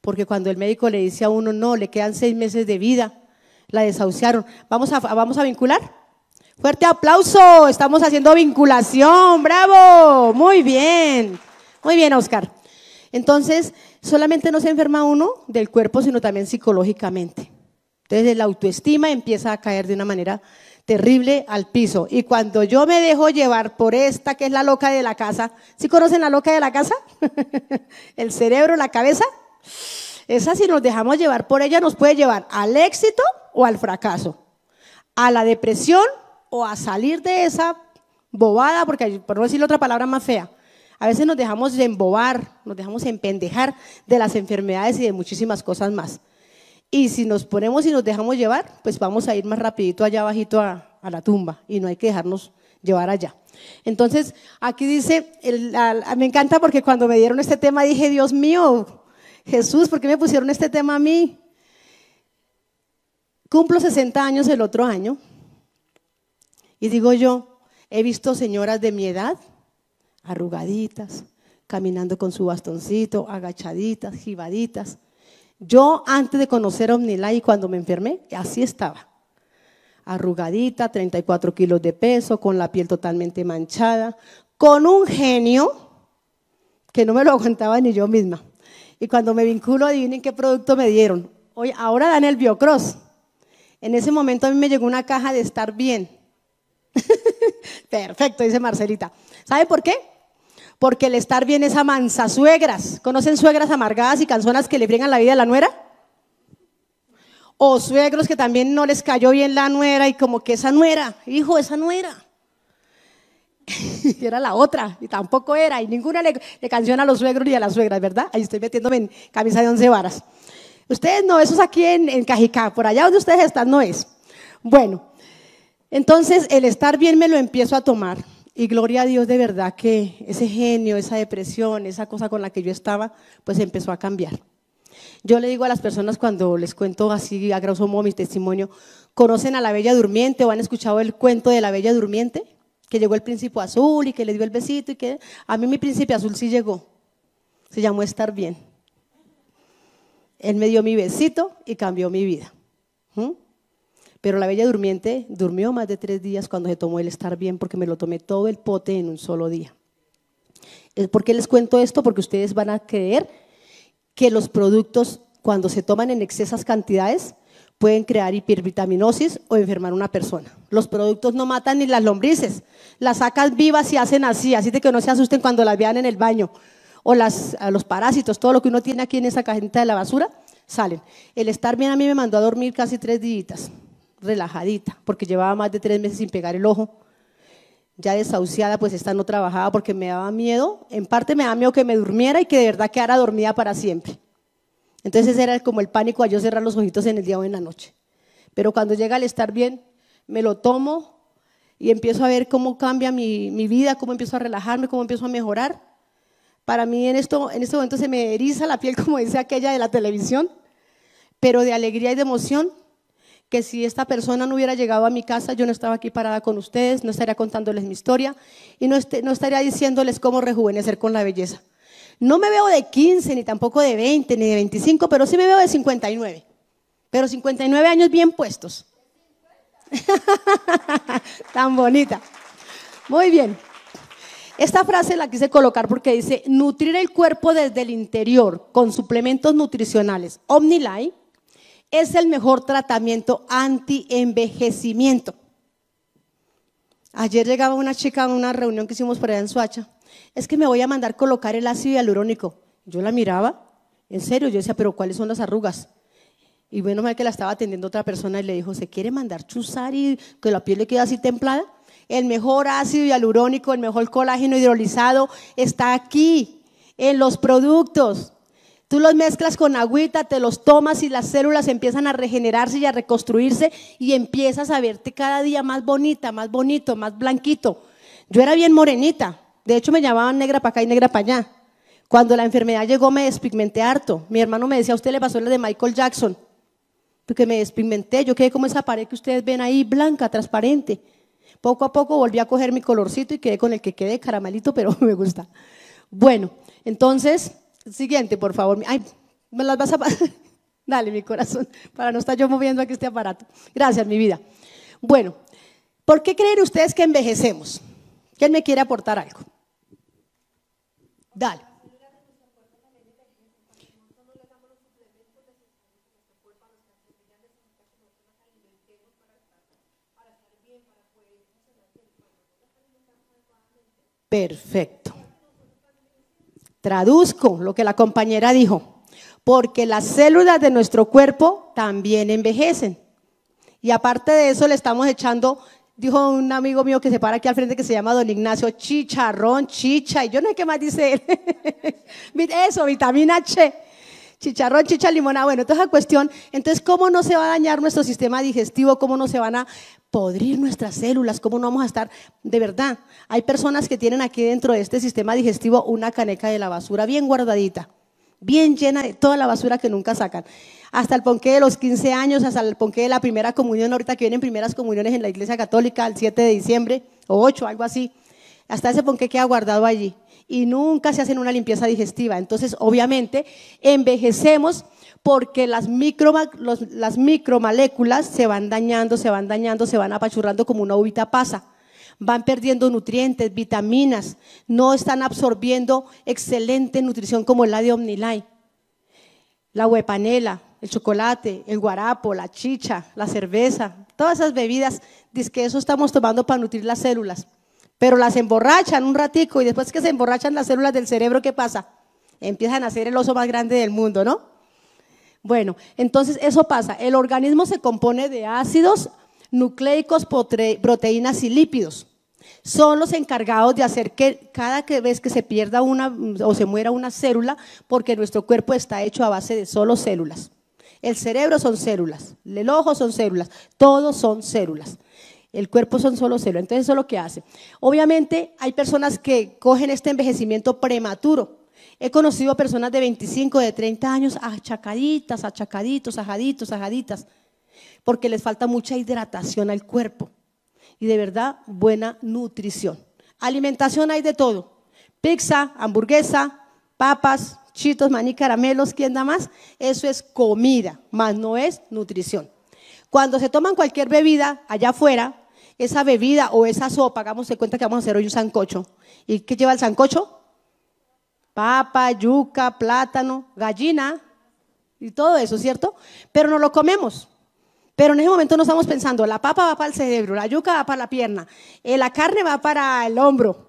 Porque cuando el médico le dice a uno, no, le quedan seis meses de vida, la desahuciaron. ¿Vamos a, vamos a vincular? Fuerte aplauso, estamos haciendo vinculación, bravo, muy bien, muy bien, Oscar. Entonces, solamente no se enferma uno del cuerpo, sino también psicológicamente. Entonces, la autoestima empieza a caer de una manera terrible al piso. Y cuando yo me dejo llevar por esta, que es la loca de la casa, ¿sí conocen la loca de la casa? El cerebro, la cabeza, esa si nos dejamos llevar por ella nos puede llevar al éxito o al fracaso, a la depresión o a salir de esa bobada, porque por no decir otra palabra más fea, a veces nos dejamos de embobar, nos dejamos empendejar de las enfermedades y de muchísimas cosas más. Y si nos ponemos y nos dejamos llevar, pues vamos a ir más rapidito allá bajito a, la tumba y no hay que dejarnos llevar allá. Entonces, aquí dice, me encanta porque cuando me dieron este tema dije, Dios mío, Jesús, ¿por qué me pusieron este tema a mí? Cumplo 60 años el otro año y digo yo, he visto señoras de mi edad, arrugaditas, caminando con su bastoncito, agachaditas, jibaditas. Yo antes de conocer a cuando me enfermé, así estaba. Arrugadita, 34 kilos de peso, con la piel totalmente manchada, con un genio que no me lo aguantaba ni yo misma. Y cuando me vinculo, adivinen qué producto me dieron. Hoy, ahora dan el Biocross. En ese momento a mí me llegó una caja de estar bien. Perfecto, dice Marcelita. ¿Sabe por qué? Porque el estar bien es amansa suegras. ¿Conocen suegras amargadas y canzonas que le friegan la vida a la nuera? O suegros que también no les cayó bien la nuera y como que esa nuera, hijo, esa nuera y era la otra, y tampoco era, y ninguna le, le canciona a los suegros ni a las suegras, ¿verdad? Ahí estoy metiéndome en camisa de once varas. Ustedes no, eso es aquí en, en Cajicá, por allá donde ustedes están no es. Bueno, entonces el estar bien me lo empiezo a tomar. Y gloria a Dios de verdad que ese genio, esa depresión, esa cosa con la que yo estaba, pues empezó a cambiar. Yo le digo a las personas cuando les cuento así a grosso modo mi testimonio, ¿conocen a la Bella Durmiente o han escuchado el cuento de la Bella Durmiente? que llegó el príncipe azul y que le dio el besito y que a mí mi príncipe azul sí llegó. Se llamó estar bien. Él me dio mi besito y cambió mi vida. ¿Mm? Pero la bella durmiente durmió más de tres días cuando se tomó el estar bien porque me lo tomé todo el pote en un solo día. Eh, ¿Por qué les cuento esto? Porque ustedes van a creer que los productos cuando se toman en excesas cantidades pueden crear hipervitaminosis o enfermar a una persona. Los productos no matan ni las lombrices, las sacas vivas y hacen así, así de que no se asusten cuando las vean en el baño. O los parásitos, todo lo que uno tiene aquí en esa cajita de la basura, salen. El estar bien a mí me mandó a dormir casi tres días, relajadita, porque llevaba más de tres meses sin pegar el ojo. Ya desahuciada, pues esta no trabajaba porque me daba miedo. En parte me daba miedo que me durmiera y que de verdad quedara dormida para siempre. Entonces era como el pánico a yo cerrar los ojitos en el día o en la noche. Pero cuando llega el estar bien, me lo tomo, y empiezo a ver cómo cambia mi, vida, cómo empiezo a relajarme, cómo empiezo a mejorar. Para mí en, esto, en este momento se me eriza la piel, como dice aquella de la televisión, pero de alegría y de emoción, que si esta persona no hubiera llegado a mi casa, yo no estaba aquí parada con ustedes, no estaría contándoles mi historia y no, este, no estaría diciéndoles cómo rejuvenecer con la belleza. No me veo de 15, ni tampoco de 20, ni de 25, pero sí me veo de 59. Pero 59 años bien puestos. Tan bonita. Muy bien. Esta frase la quise colocar porque dice, nutrir el cuerpo desde el interior con suplementos nutricionales OmniLife es el mejor tratamiento anti-envejecimiento. Ayer llegaba una chica a una reunión que hicimos por allá en Suacha. Es que me voy a mandar colocar el ácido hialurónico. Yo la miraba, en serio, yo decía, pero ¿cuáles son las arrugas? Y bueno, mal que la estaba atendiendo otra persona y le dijo, ¿se quiere mandar chuzar y que la piel le quede así templada? El mejor ácido hialurónico, el mejor colágeno hidrolizado está aquí, en los productos. Tú los mezclas con agüita, te los tomas y las células empiezan a regenerarse y a reconstruirse y empiezas a verte cada día más bonita, más bonito, más blanquito. Yo era bien morenita, de hecho me llamaban negra para acá y negra para allá. Cuando la enfermedad llegó me despigmenté harto. Mi hermano me decía, a usted le pasó lo de Michael Jackson que me despigmenté, yo quedé como esa pared que ustedes ven ahí, blanca, transparente. Poco a poco volví a coger mi colorcito y quedé con el que quedé, caramelito, pero me gusta. Bueno, entonces, siguiente, por favor. Ay, me las vas a... Dale, mi corazón, para no estar yo moviendo aquí este aparato. Gracias, mi vida. Bueno, ¿por qué creen ustedes que envejecemos? ¿Quién me quiere aportar algo? Dale. perfecto. Traduzco lo que la compañera dijo, porque las células de nuestro cuerpo también envejecen. Y aparte de eso le estamos echando, dijo un amigo mío que se para aquí al frente que se llama don Ignacio, chicharrón, chicha, y yo no sé qué más dice él. eso, vitamina H. Chicharrón, chicha, limonada, bueno, entonces la cuestión. Entonces, ¿cómo no se va a dañar nuestro sistema digestivo? ¿Cómo no se van a podrir nuestras células, ¿cómo no vamos a estar? De verdad, hay personas que tienen aquí dentro de este sistema digestivo una caneca de la basura bien guardadita, bien llena de toda la basura que nunca sacan. Hasta el ponqué de los 15 años, hasta el ponqué de la primera comunión, ahorita que vienen primeras comuniones en la iglesia católica el 7 de diciembre o 8, algo así. Hasta ese ponqué queda guardado allí y nunca se hacen una limpieza digestiva. Entonces, obviamente, envejecemos porque las, micromoléculas se van dañando, se van dañando, se van apachurrando como una uvita pasa. Van perdiendo nutrientes, vitaminas, no están absorbiendo excelente nutrición como la de Omnilay. La huepanela, el chocolate, el guarapo, la chicha, la cerveza, todas esas bebidas, dice que eso estamos tomando para nutrir las células. Pero las emborrachan un ratico y después que se emborrachan las células del cerebro, ¿qué pasa? Empiezan a ser el oso más grande del mundo, ¿no? Bueno, entonces eso pasa. El organismo se compone de ácidos nucleicos, proteínas y lípidos. Son los encargados de hacer que cada vez que se pierda una mm, o se muera una célula, porque nuestro cuerpo está hecho a base de solo células. El cerebro son células, el ojo son células, todos son células. El cuerpo son solo células, entonces eso es lo que hace. Obviamente hay personas que cogen este envejecimiento prematuro, He conocido a personas de 25, de 30 años achacaditas, achacaditos, ajaditos, ajaditas, porque les falta mucha hidratación al cuerpo y de verdad buena nutrición. Alimentación hay de todo. Pizza, hamburguesa, papas, chitos, maní, caramelos, ¿quién da más? Eso es comida, más no es nutrición. Cuando se toman cualquier bebida allá afuera, esa bebida o esa sopa, hagamos de cuenta que vamos a hacer hoy un sancocho. ¿Y qué lleva el sancocho? papa, yuca, plátano, gallina y todo eso, ¿cierto? Pero no lo comemos. Pero en ese momento no estamos pensando, la papa va para el cerebro, la yuca va para la pierna, eh, la carne va para el hombro,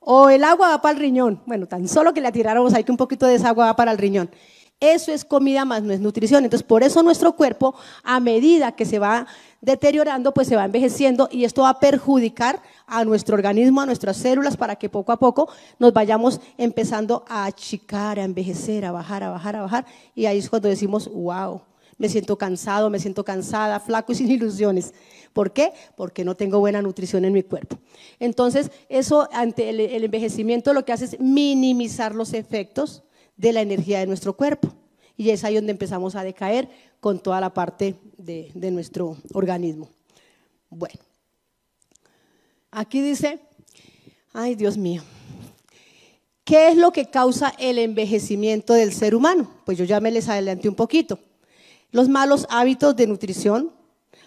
o el agua va para el riñón. Bueno, tan solo que le tiráramos ahí que un poquito de esa agua va para el riñón. Eso es comida más no es nutrición. Entonces, por eso nuestro cuerpo, a medida que se va deteriorando, pues se va envejeciendo y esto va a perjudicar a nuestro organismo, a nuestras células, para que poco a poco nos vayamos empezando a achicar, a envejecer, a bajar, a bajar, a bajar. Y ahí es cuando decimos, wow, me siento cansado, me siento cansada, flaco y sin ilusiones. ¿Por qué? Porque no tengo buena nutrición en mi cuerpo. Entonces, eso ante el, envejecimiento lo que hace es minimizar los efectos de la energía de nuestro cuerpo. Y es ahí donde empezamos a decaer con toda la parte de, nuestro organismo. Bueno, aquí dice, ay Dios mío, ¿qué es lo que causa el envejecimiento del ser humano? Pues yo ya me les adelanté un poquito. Los malos hábitos de nutrición,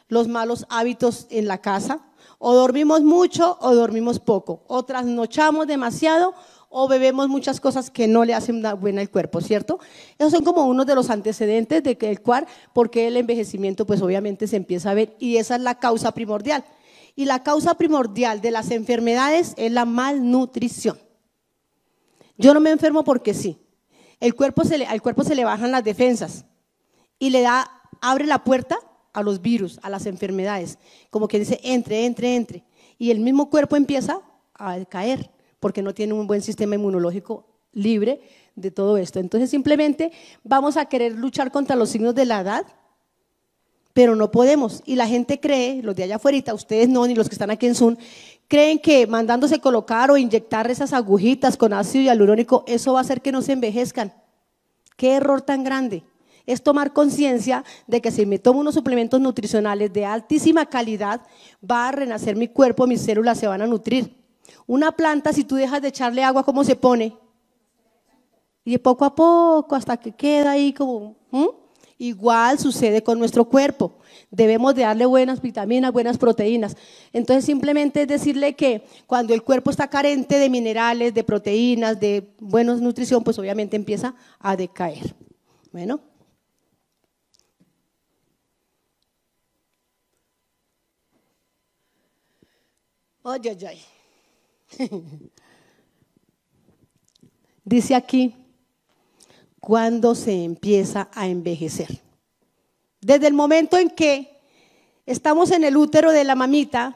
los malos hábitos en la casa, o dormimos mucho o dormimos poco, o trasnochamos demasiado o bebemos muchas cosas que no le hacen buena al cuerpo, ¿cierto? Esos son como uno de los antecedentes de que el cual, porque el envejecimiento pues obviamente se empieza a ver y esa es la causa primordial. Y la causa primordial de las enfermedades es la malnutrición. Yo no me enfermo porque sí. El cuerpo se le, al cuerpo se le bajan las defensas y le da, abre la puerta a los virus, a las enfermedades. Como que dice, entre, entre, entre. Y el mismo cuerpo empieza a caer porque no tienen un buen sistema inmunológico libre de todo esto. Entonces simplemente vamos a querer luchar contra los signos de la edad, pero no podemos. Y la gente cree, los de allá afuera, ustedes no, ni los que están aquí en Zoom, creen que mandándose colocar o inyectar esas agujitas con ácido hialurónico, eso va a hacer que no se envejezcan. Qué error tan grande. Es tomar conciencia de que si me tomo unos suplementos nutricionales de altísima calidad, va a renacer mi cuerpo, mis células se van a nutrir. Una planta, si tú dejas de echarle agua, ¿cómo se pone? Y poco a poco, hasta que queda ahí como... Igual sucede con nuestro cuerpo. Debemos de darle buenas vitaminas, buenas proteínas. Entonces simplemente es decirle que cuando el cuerpo está carente de minerales, de proteínas, de buena nutrición, pues obviamente empieza a decaer. Bueno. Oye, oye. Dice aquí, cuando se empieza a envejecer. Desde el momento en que estamos en el útero de la mamita,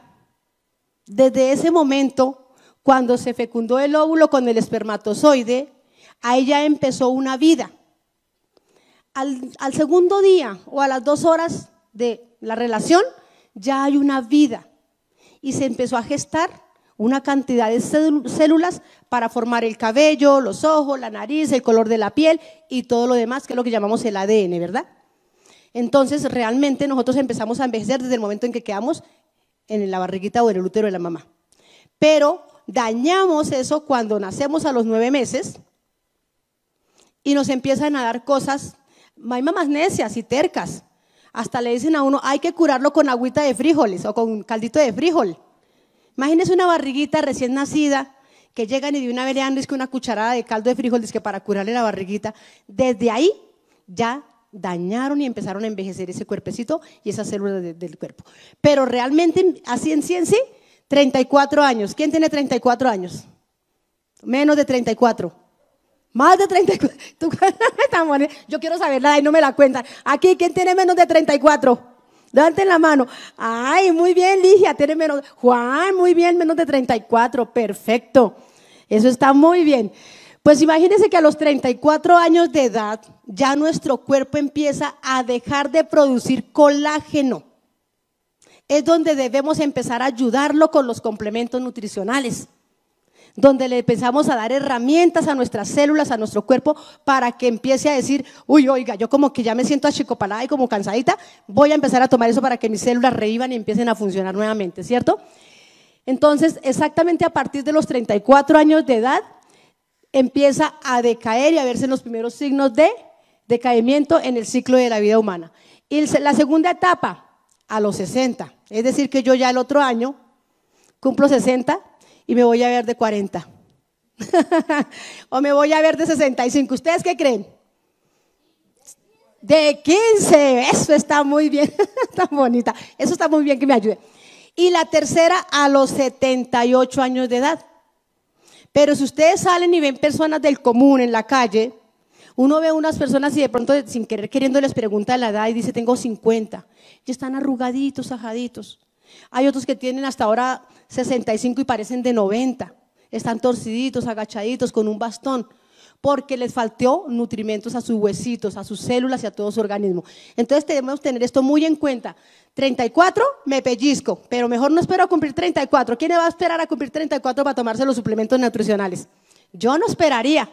desde ese momento, cuando se fecundó el óvulo con el espermatozoide, ahí ya empezó una vida. Al, al, segundo día o a las dos horas de la relación, ya hay una vida. Y se empezó a gestar una cantidad de células para formar el cabello, los ojos, la nariz, el color de la piel y todo lo demás, que es lo que llamamos el ADN, ¿verdad? Entonces, realmente nosotros empezamos a envejecer desde el momento en que quedamos en la barriguita o en el útero de la mamá. Pero dañamos eso cuando nacemos a los nueve meses y nos empiezan a dar cosas, hay mamás necias y tercas. Hasta le dicen a uno, hay que curarlo con agüita de frijoles o con caldito de frijol. Imagínense una barriguita recién nacida que llegan y de una vez le que una cucharada de caldo de frijoles que para curarle la barriguita. Desde ahí ya dañaron y empezaron a envejecer ese cuerpecito y esas células del cuerpo. Pero realmente, así en ciencia 34 años. ¿Quién tiene 34 años? Menos de 34. Más de 34. Yo quiero saberla y no me la cuentan. Aquí, ¿quién tiene menos de 34? Levanten la mano. Ay, muy bien, Ligia, tiene menos. Juan, muy bien, menos de 34. Perfecto. Eso está muy bien. Pues imagínense que a los 34 años de edad ya nuestro cuerpo empieza a dejar de producir colágeno. Es donde debemos empezar a ayudarlo con los complementos nutricionales donde le pensamos a dar herramientas a nuestras células, a nuestro cuerpo, para que empiece a decir, uy, oiga, yo como que ya me siento achicopalada y como cansadita, voy a empezar a tomar eso para que mis células revivan y empiecen a funcionar nuevamente, ¿cierto? Entonces, exactamente a partir de los 34 años de edad, empieza a decaer y a verse los primeros signos de decaimiento en el ciclo de la vida humana. Y la segunda etapa, a los 60, es decir, que yo ya el otro año cumplo 60 y me voy a ver de 40. o me voy a ver de 65. ¿Ustedes qué creen? De 15. Eso está muy bien. Está bonita. Eso está muy bien que me ayude. Y la tercera a los 78 años de edad. Pero si ustedes salen y ven personas del común en la calle, uno ve unas personas y de pronto sin querer queriendo les pregunta la edad y dice, tengo 50. Y están arrugaditos, ajaditos. Hay otros que tienen hasta ahora 65 y parecen de 90. Están torciditos, agachaditos, con un bastón, porque les faltó nutrimentos a sus huesitos, a sus células y a todo su organismo. Entonces debemos tener esto muy en cuenta. 34, me pellizco, pero mejor no espero a cumplir 34. ¿Quién va a esperar a cumplir 34 para tomarse los suplementos nutricionales? Yo no esperaría.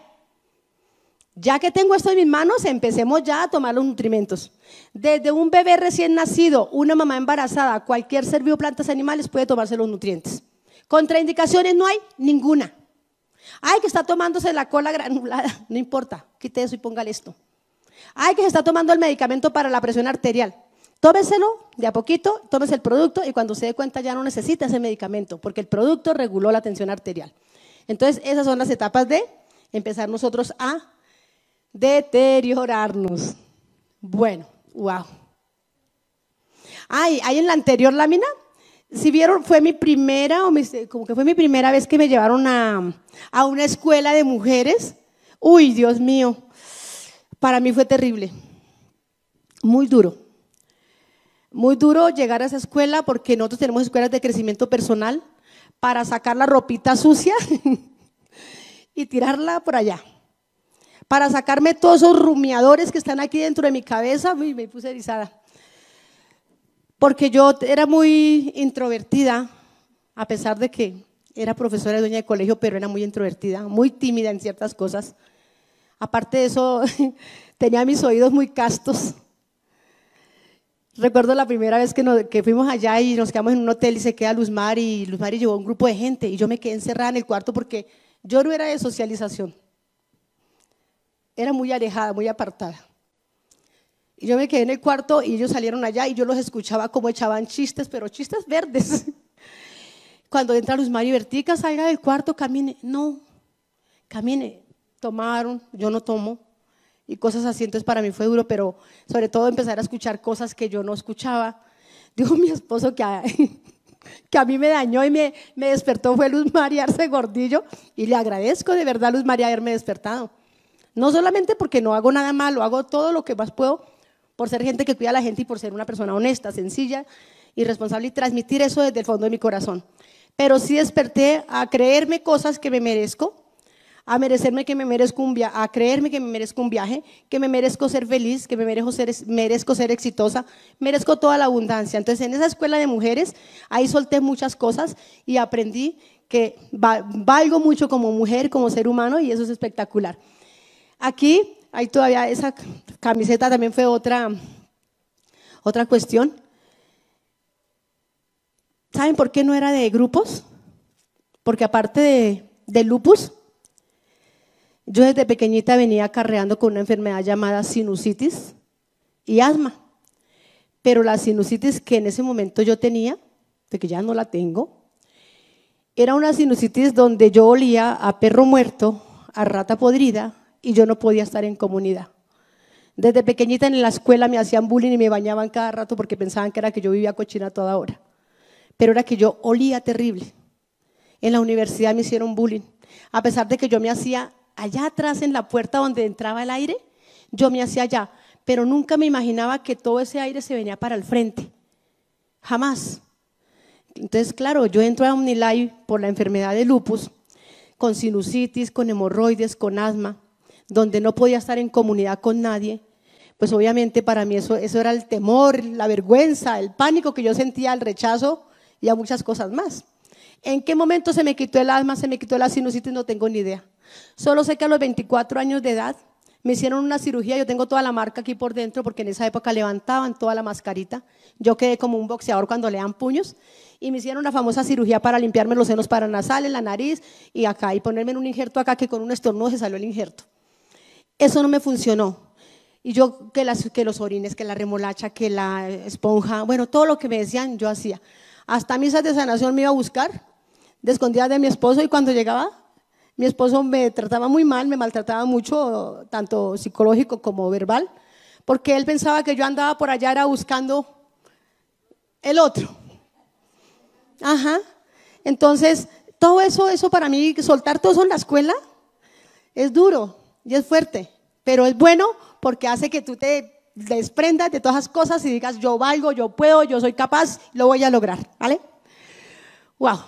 Ya que tengo esto en mis manos, empecemos ya a tomar los nutrimentos. Desde un bebé recién nacido, una mamá embarazada, cualquier ser vivo, plantas, animales, puede tomarse los nutrientes. Contraindicaciones no hay ninguna. Hay que estar tomándose la cola granulada, no importa, quite eso y póngale esto. Hay que estar tomando el medicamento para la presión arterial. Tómeselo de a poquito, tómese el producto y cuando se dé cuenta ya no necesita ese medicamento, porque el producto reguló la tensión arterial. Entonces, esas son las etapas de empezar nosotros a deteriorarnos. Bueno, wow. Ay, hay en la anterior lámina, si vieron, fue mi primera, o como que fue mi primera vez que me llevaron a, a una escuela de mujeres. Uy, Dios mío, para mí fue terrible, muy duro. Muy duro llegar a esa escuela porque nosotros tenemos escuelas de crecimiento personal para sacar la ropita sucia y tirarla por allá para sacarme todos esos rumiadores que están aquí dentro de mi cabeza. me puse erizada. Porque yo era muy introvertida, a pesar de que era profesora y dueña de colegio, pero era muy introvertida, muy tímida en ciertas cosas. Aparte de eso, tenía mis oídos muy castos. Recuerdo la primera vez que, fuimos allá y nos quedamos en un hotel y se queda Luzmar y Luzmar y llevó un grupo de gente y yo me quedé encerrada en el cuarto porque yo no era de socialización. Era muy alejada, muy apartada. Y yo me quedé en el cuarto y ellos salieron allá y yo los escuchaba como echaban chistes, pero chistes verdes. Cuando entra Luz María Vertica, salga del cuarto, camine. No, camine. Tomaron, yo no tomo. Y cosas así, entonces para mí fue duro, pero sobre todo empezar a escuchar cosas que yo no escuchaba. Dijo mi esposo que a, que a mí me dañó y me, me despertó fue Luz María Arce Gordillo. Y le agradezco de verdad, a Luz María, haberme despertado no solamente porque no hago nada malo, hago todo lo que más puedo por ser gente que cuida a la gente y por ser una persona honesta, sencilla y responsable y transmitir eso desde el fondo de mi corazón. Pero sí desperté a creerme cosas que me merezco, a merecerme que me merezco un creerme que me merezco un viaje, que me merezco ser feliz, que me merezco ser, merezco ser exitosa, merezco toda la abundancia. Entonces en esa escuela de mujeres ahí solté muchas cosas y aprendí que valgo mucho como mujer, como ser humano y eso es espectacular. Aquí, hay todavía esa camiseta también fue otra, otra cuestión. ¿Saben por qué no era de grupos? Porque aparte de, lupus, yo desde pequeñita venía carreando con una enfermedad llamada sinusitis y asma. Pero la sinusitis que en ese momento yo tenía, de que ya no la tengo, era una sinusitis donde yo olía a perro muerto, a rata podrida, y yo no podía estar en comunidad. Desde pequeñita en la escuela me hacían bullying y me bañaban cada rato porque pensaban que era que yo vivía cochina toda hora. Pero era que yo olía terrible. En la universidad me hicieron bullying. A pesar de que yo me hacía allá atrás en la puerta donde entraba el aire, yo me hacía allá. Pero nunca me imaginaba que todo ese aire se venía para el frente. Jamás. Entonces, claro, yo entro a OmniLife por la enfermedad de lupus, con sinusitis, con hemorroides, con asma donde no podía estar en comunidad con nadie, pues obviamente para mí eso, era el temor, la vergüenza, el pánico que yo sentía, el rechazo y a muchas cosas más. ¿En qué momento se me quitó el alma, se me quitó la sinusitis? No tengo ni idea. Solo sé que a los 24 años de edad me hicieron una cirugía, yo tengo toda la marca aquí por dentro porque en esa época levantaban toda la mascarita. Yo quedé como un boxeador cuando le dan puños y me hicieron una famosa cirugía para limpiarme los senos paranasales, la nariz y acá y ponerme en un injerto acá que con un estornudo se salió el injerto. Eso no me funcionó. Y yo que, que los orines, que la remolacha, que la esponja, bueno, todo lo que me decían yo hacía. Hasta misas de sanación me iba a buscar, de escondidas de mi esposo y cuando llegaba, mi esposo me trataba muy mal, me maltrataba mucho, tanto psicológico como verbal, porque él pensaba que yo andaba por allá era buscando el otro. Ajá. Entonces, todo eso, eso para mí, soltar todo eso en la escuela, es duro y es fuerte, pero es bueno porque hace que tú te desprendas de todas las cosas y digas, yo valgo, yo puedo, yo soy capaz, lo voy a lograr, ¿vale? Wow.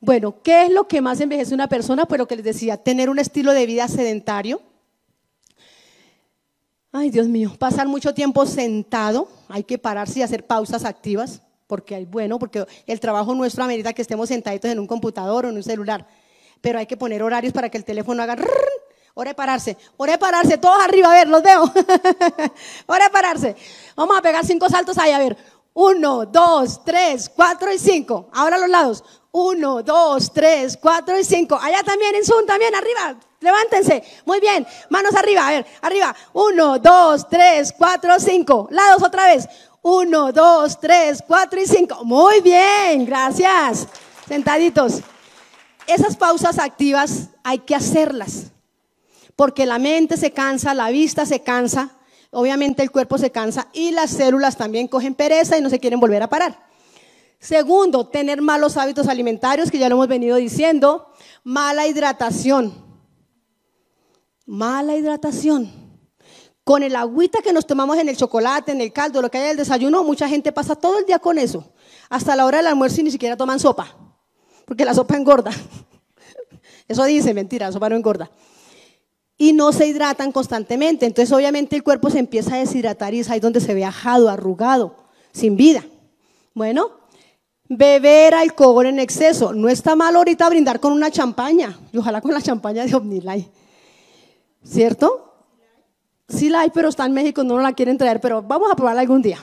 Bueno, ¿qué es lo que más envejece una persona? Pues lo que les decía, tener un estilo de vida sedentario. Ay, Dios mío, pasar mucho tiempo sentado, hay que pararse y hacer pausas activas, porque hay bueno, porque el trabajo nuestro amerita que estemos sentaditos en un computador o en un celular, pero hay que poner horarios para que el teléfono haga Ore pararse. Ore pararse. Todos arriba, a ver, los veo. Ore pararse. Vamos a pegar cinco saltos ahí, a ver. Uno, dos, tres, cuatro y cinco. Ahora los lados. Uno, dos, tres, cuatro y cinco. Allá también, en Zoom también, arriba. Levántense. Muy bien. Manos arriba, a ver, arriba. Uno, dos, tres, cuatro, cinco. Lados otra vez. Uno, dos, tres, cuatro y cinco. Muy bien, gracias. Sentaditos. Esas pausas activas hay que hacerlas porque la mente se cansa, la vista se cansa, obviamente el cuerpo se cansa y las células también cogen pereza y no se quieren volver a parar. Segundo, tener malos hábitos alimentarios, que ya lo hemos venido diciendo, mala hidratación. Mala hidratación. Con el agüita que nos tomamos en el chocolate, en el caldo, lo que haya el desayuno, mucha gente pasa todo el día con eso. Hasta la hora del almuerzo ni siquiera toman sopa, porque la sopa engorda. Eso dice, mentira, la sopa no engorda y no se hidratan constantemente. Entonces, obviamente, el cuerpo se empieza a deshidratar y es ahí donde se ve ajado, arrugado, sin vida. Bueno, beber alcohol en exceso. No está mal ahorita brindar con una champaña, y ojalá con la champaña de Omnilay. ¿Cierto? Sí la hay, pero está en México, no la quieren traer, pero vamos a probarla algún día.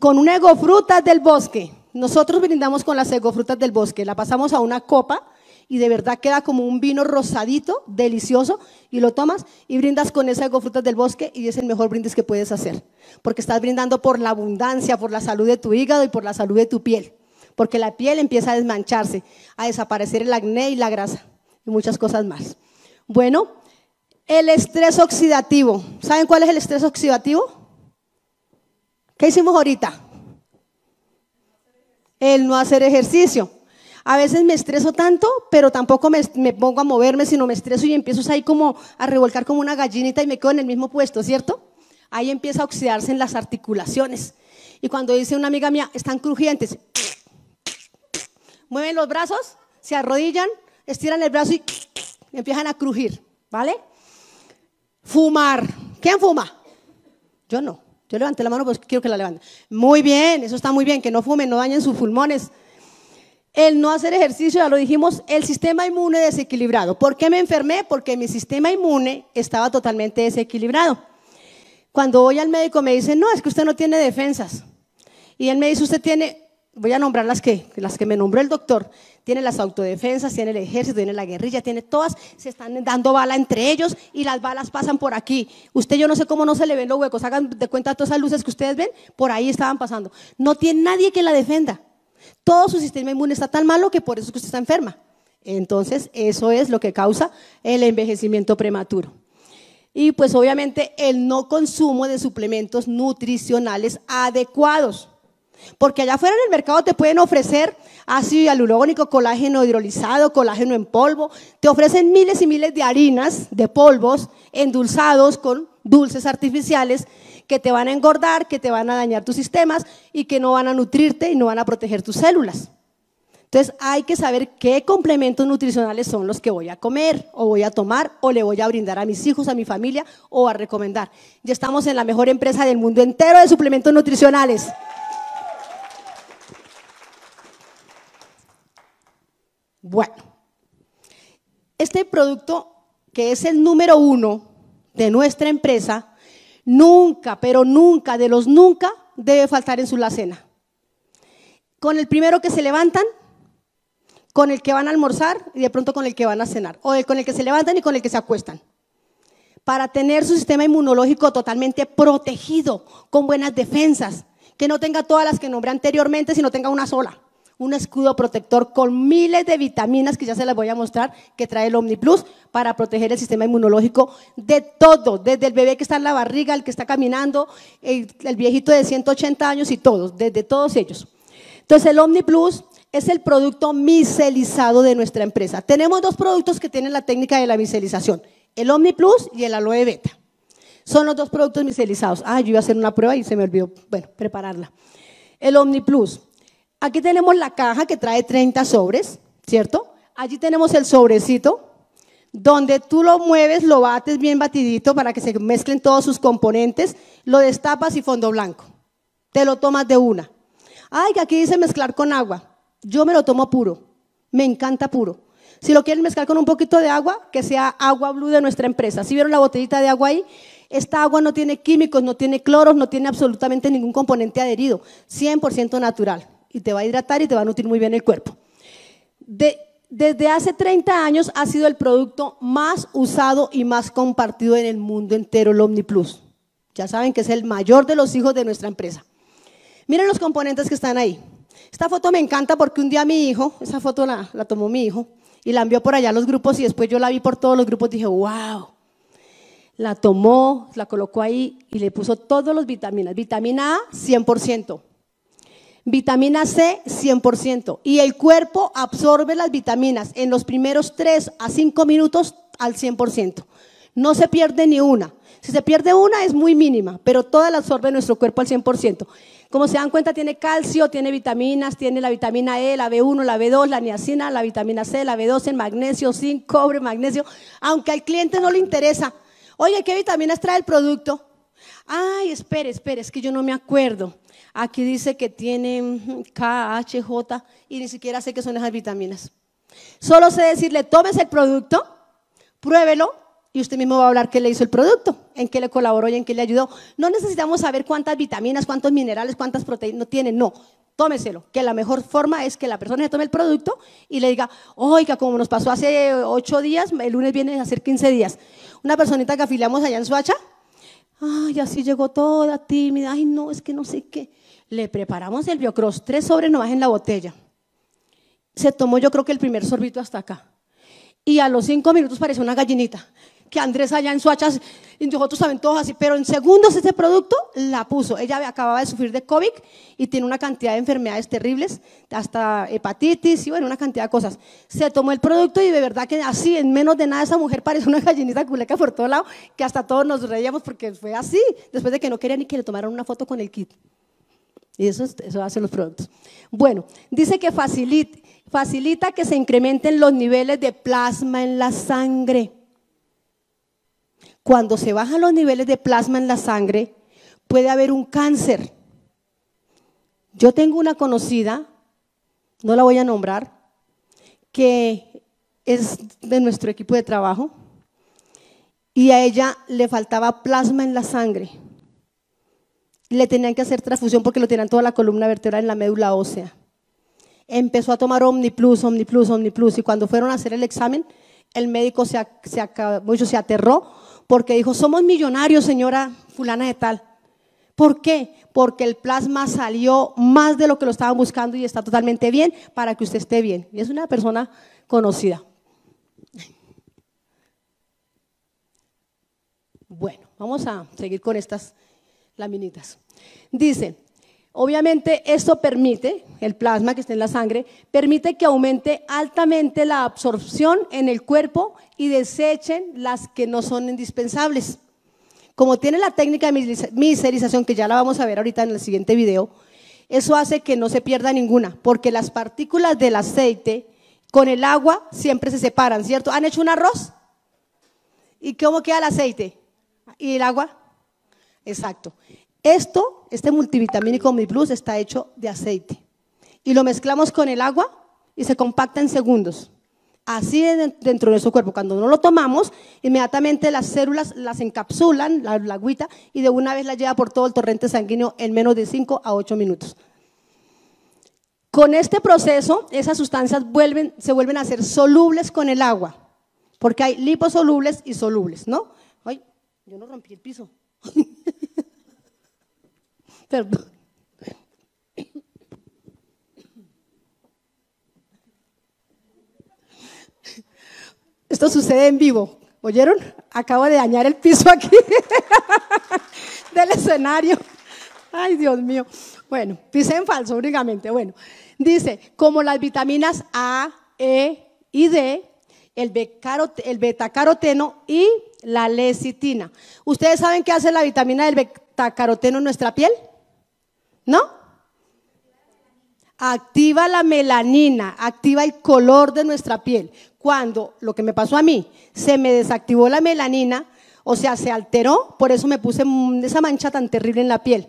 Con una frutas del bosque. Nosotros brindamos con las egofrutas del bosque. La pasamos a una copa y de verdad queda como un vino rosadito, delicioso, y lo tomas y brindas con esa frutas del bosque y es el mejor brindis que puedes hacer, porque estás brindando por la abundancia, por la salud de tu hígado y por la salud de tu piel, porque la piel empieza a desmancharse, a desaparecer el acné y la grasa y muchas cosas más. Bueno, el estrés oxidativo. ¿Saben cuál es el estrés oxidativo? ¿Qué hicimos ahorita? El no hacer ejercicio. A veces me estreso tanto, pero tampoco me, pongo a moverme, sino me estreso y empiezo ahí como a revolcar como una gallinita y me quedo en el mismo puesto, ¿cierto? Ahí empieza a oxidarse en las articulaciones. Y cuando dice una amiga mía, están crujientes, mueven los brazos, se arrodillan, estiran el brazo y empiezan a crujir, ¿vale? Fumar. ¿Quién fuma? Yo no. Yo levanté la mano porque quiero que la levanten. Muy bien, eso está muy bien, que no fumen, no dañen sus pulmones. El no hacer ejercicio, ya lo dijimos, el sistema inmune desequilibrado. ¿Por qué me enfermé? Porque mi sistema inmune estaba totalmente desequilibrado. Cuando voy al médico me dicen, no, es que usted no tiene defensas. Y él me dice, usted tiene, voy a nombrar las que, las que me nombró el doctor, tiene las autodefensas, tiene el ejército, tiene la guerrilla, tiene todas, se están dando bala entre ellos y las balas pasan por aquí. Usted yo no sé cómo no se le ven los huecos, hagan de cuenta todas las luces que ustedes ven, por ahí estaban pasando. No tiene nadie que la defenda. Todo su sistema inmune está tan malo que por eso es que usted está enferma. Entonces, eso es lo que causa el envejecimiento prematuro. Y pues obviamente el no consumo de suplementos nutricionales adecuados. Porque allá afuera en el mercado te pueden ofrecer ácido hialurónico, colágeno hidrolizado, colágeno en polvo. Te ofrecen miles y miles de harinas, de polvos, endulzados con dulces artificiales que te van a engordar, que te van a dañar tus sistemas y que no van a nutrirte y no van a proteger tus células. Entonces hay que saber qué complementos nutricionales son los que voy a comer o voy a tomar o le voy a brindar a mis hijos, a mi familia o a recomendar. Ya estamos en la mejor empresa del mundo entero de suplementos nutricionales. Bueno, este producto que es el número uno de nuestra empresa Nunca, pero nunca, de los nunca, debe faltar en su la cena. Con el primero que se levantan, con el que van a almorzar y de pronto con el que van a cenar. O con el que se levantan y con el que se acuestan. Para tener su sistema inmunológico totalmente protegido, con buenas defensas. Que no tenga todas las que nombré anteriormente, sino tenga una sola un escudo protector con miles de vitaminas que ya se las voy a mostrar que trae el OmniPlus para proteger el sistema inmunológico de todo, desde el bebé que está en la barriga, el que está caminando, el, viejito de 180 años y todos, desde todos ellos. Entonces el OmniPlus es el producto micelizado de nuestra empresa. Tenemos dos productos que tienen la técnica de la micelización, el OmniPlus y el Aloe Beta. Son los dos productos micelizados. Ah, yo iba a hacer una prueba y se me olvidó, bueno, prepararla. El OmniPlus Aquí tenemos la caja que trae 30 sobres, ¿cierto? Allí tenemos el sobrecito, donde tú lo mueves, lo bates bien batidito para que se mezclen todos sus componentes, lo destapas y fondo blanco. Te lo tomas de una. Ay, que aquí dice mezclar con agua. Yo me lo tomo puro. Me encanta puro. Si lo quieren mezclar con un poquito de agua, que sea agua blue de nuestra empresa. Si vieron la botellita de agua ahí, esta agua no tiene químicos, no tiene cloros, no tiene absolutamente ningún componente adherido. 100% natural y te va a hidratar y te va a nutrir muy bien el cuerpo. De, desde hace 30 años ha sido el producto más usado y más compartido en el mundo entero, el OmniPlus. Ya saben que es el mayor de los hijos de nuestra empresa. Miren los componentes que están ahí. Esta foto me encanta porque un día mi hijo, esa foto la, la tomó mi hijo y la envió por allá a los grupos y después yo la vi por todos los grupos, y dije, wow. La tomó, la colocó ahí y le puso todos los vitaminas. Vitamina A, 100%. Vitamina C, 100%. Y el cuerpo absorbe las vitaminas en los primeros 3 a 5 minutos al 100%. No se pierde ni una. Si se pierde una es muy mínima, pero toda la absorbe nuestro cuerpo al 100%. Como se dan cuenta, tiene calcio, tiene vitaminas, tiene la vitamina E, la B1, la B2, la niacina, la vitamina C, la B12, el magnesio, zinc, cobre, magnesio. Aunque al cliente no le interesa, oye, ¿qué vitaminas trae el producto? Ay, espere, espere, es que yo no me acuerdo. Aquí dice que tienen mm, J y ni siquiera sé qué son esas vitaminas. Solo sé decirle, tomes el producto, pruébelo y usted mismo va a hablar qué le hizo el producto, en qué le colaboró y en qué le ayudó. No necesitamos saber cuántas vitaminas, cuántos minerales, cuántas proteínas tiene, no. Tómeselo, que la mejor forma es que la persona tome el producto y le diga, oiga, como nos pasó hace ocho días, el lunes viene a ser 15 días. Una personita que afiliamos allá en Suacha, ay, así llegó toda tímida, ay, no, es que no sé qué. Le preparamos el biocross, tres sobres más en la botella. Se tomó yo creo que el primer sorbito hasta acá. Y a los cinco minutos pareció una gallinita. Que Andrés allá en Suachas, y nosotros saben todos así, pero en segundos ese producto la puso. Ella acababa de sufrir de COVID y tiene una cantidad de enfermedades terribles, hasta hepatitis y bueno, una cantidad de cosas. Se tomó el producto y de verdad que así, en menos de nada, esa mujer parece una gallinita culeca por todo lado, que hasta todos nos reíamos porque fue así, después de que no quería ni que le tomaran una foto con el kit. Y eso, eso los productos. Bueno, dice que facilita que se incrementen los niveles de plasma en la sangre. Cuando se bajan los niveles de plasma en la sangre, puede haber un cáncer. Yo tengo una conocida, no la voy a nombrar, que es de nuestro equipo de trabajo, y a ella le faltaba plasma en la sangre le tenían que hacer transfusión porque lo tenían toda la columna vertebral en la médula ósea. Empezó a tomar Omniplus, Omniplus, Omniplus y cuando fueron a hacer el examen, el médico se, se aterró porque dijo, somos millonarios, señora fulana de tal. ¿Por qué? Porque el plasma salió más de lo que lo estaban buscando y está totalmente bien para que usted esté bien. Y es una persona conocida. Bueno, vamos a seguir con estas laminitas. Dice, obviamente esto permite, el plasma que está en la sangre, permite que aumente altamente la absorción en el cuerpo y desechen las que no son indispensables. Como tiene la técnica de miserización, que ya la vamos a ver ahorita en el siguiente video, eso hace que no se pierda ninguna, porque las partículas del aceite con el agua siempre se separan, ¿cierto? ¿Han hecho un arroz? ¿Y cómo queda el aceite? ¿Y el agua? Exacto. Esto, este multivitamínico Plus, está hecho de aceite. Y lo mezclamos con el agua y se compacta en segundos. Así dentro de nuestro cuerpo. Cuando no lo tomamos, inmediatamente las células las encapsulan, la, agüita, y de una vez la lleva por todo el torrente sanguíneo en menos de 5 a 8 minutos. Con este proceso, esas sustancias se vuelven a ser solubles con el agua, porque hay liposolubles y solubles, ¿no? Ay, yo no rompí el piso. Perdón. Esto sucede en vivo. ¿Oyeron? Acabo de dañar el piso aquí del escenario. Ay, Dios mío. Bueno, pisé en falso únicamente. Bueno, dice, como las vitaminas A, E y D, el, el betacaroteno y la lecitina. ¿Ustedes saben qué hace la vitamina del betacaroteno en nuestra piel? ¿No? Activa la melanina, activa el color de nuestra piel. Cuando, lo que me pasó a mí, se me desactivó la melanina, o sea, se alteró, por eso me puse mm, esa mancha tan terrible en la piel.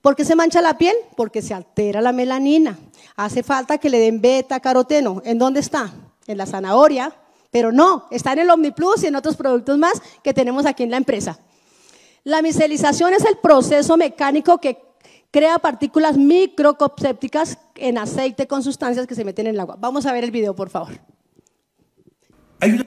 ¿Por qué se mancha la piel? Porque se altera la melanina. Hace falta que le den beta caroteno. ¿En dónde está? En la zanahoria. Pero no, está en el OmniPlus y en otros productos más que tenemos aquí en la empresa. La micelización es el proceso mecánico que crea partículas microcopsépticas en aceite con sustancias que se meten en el agua. Vamos a ver el video, por favor. Hay una,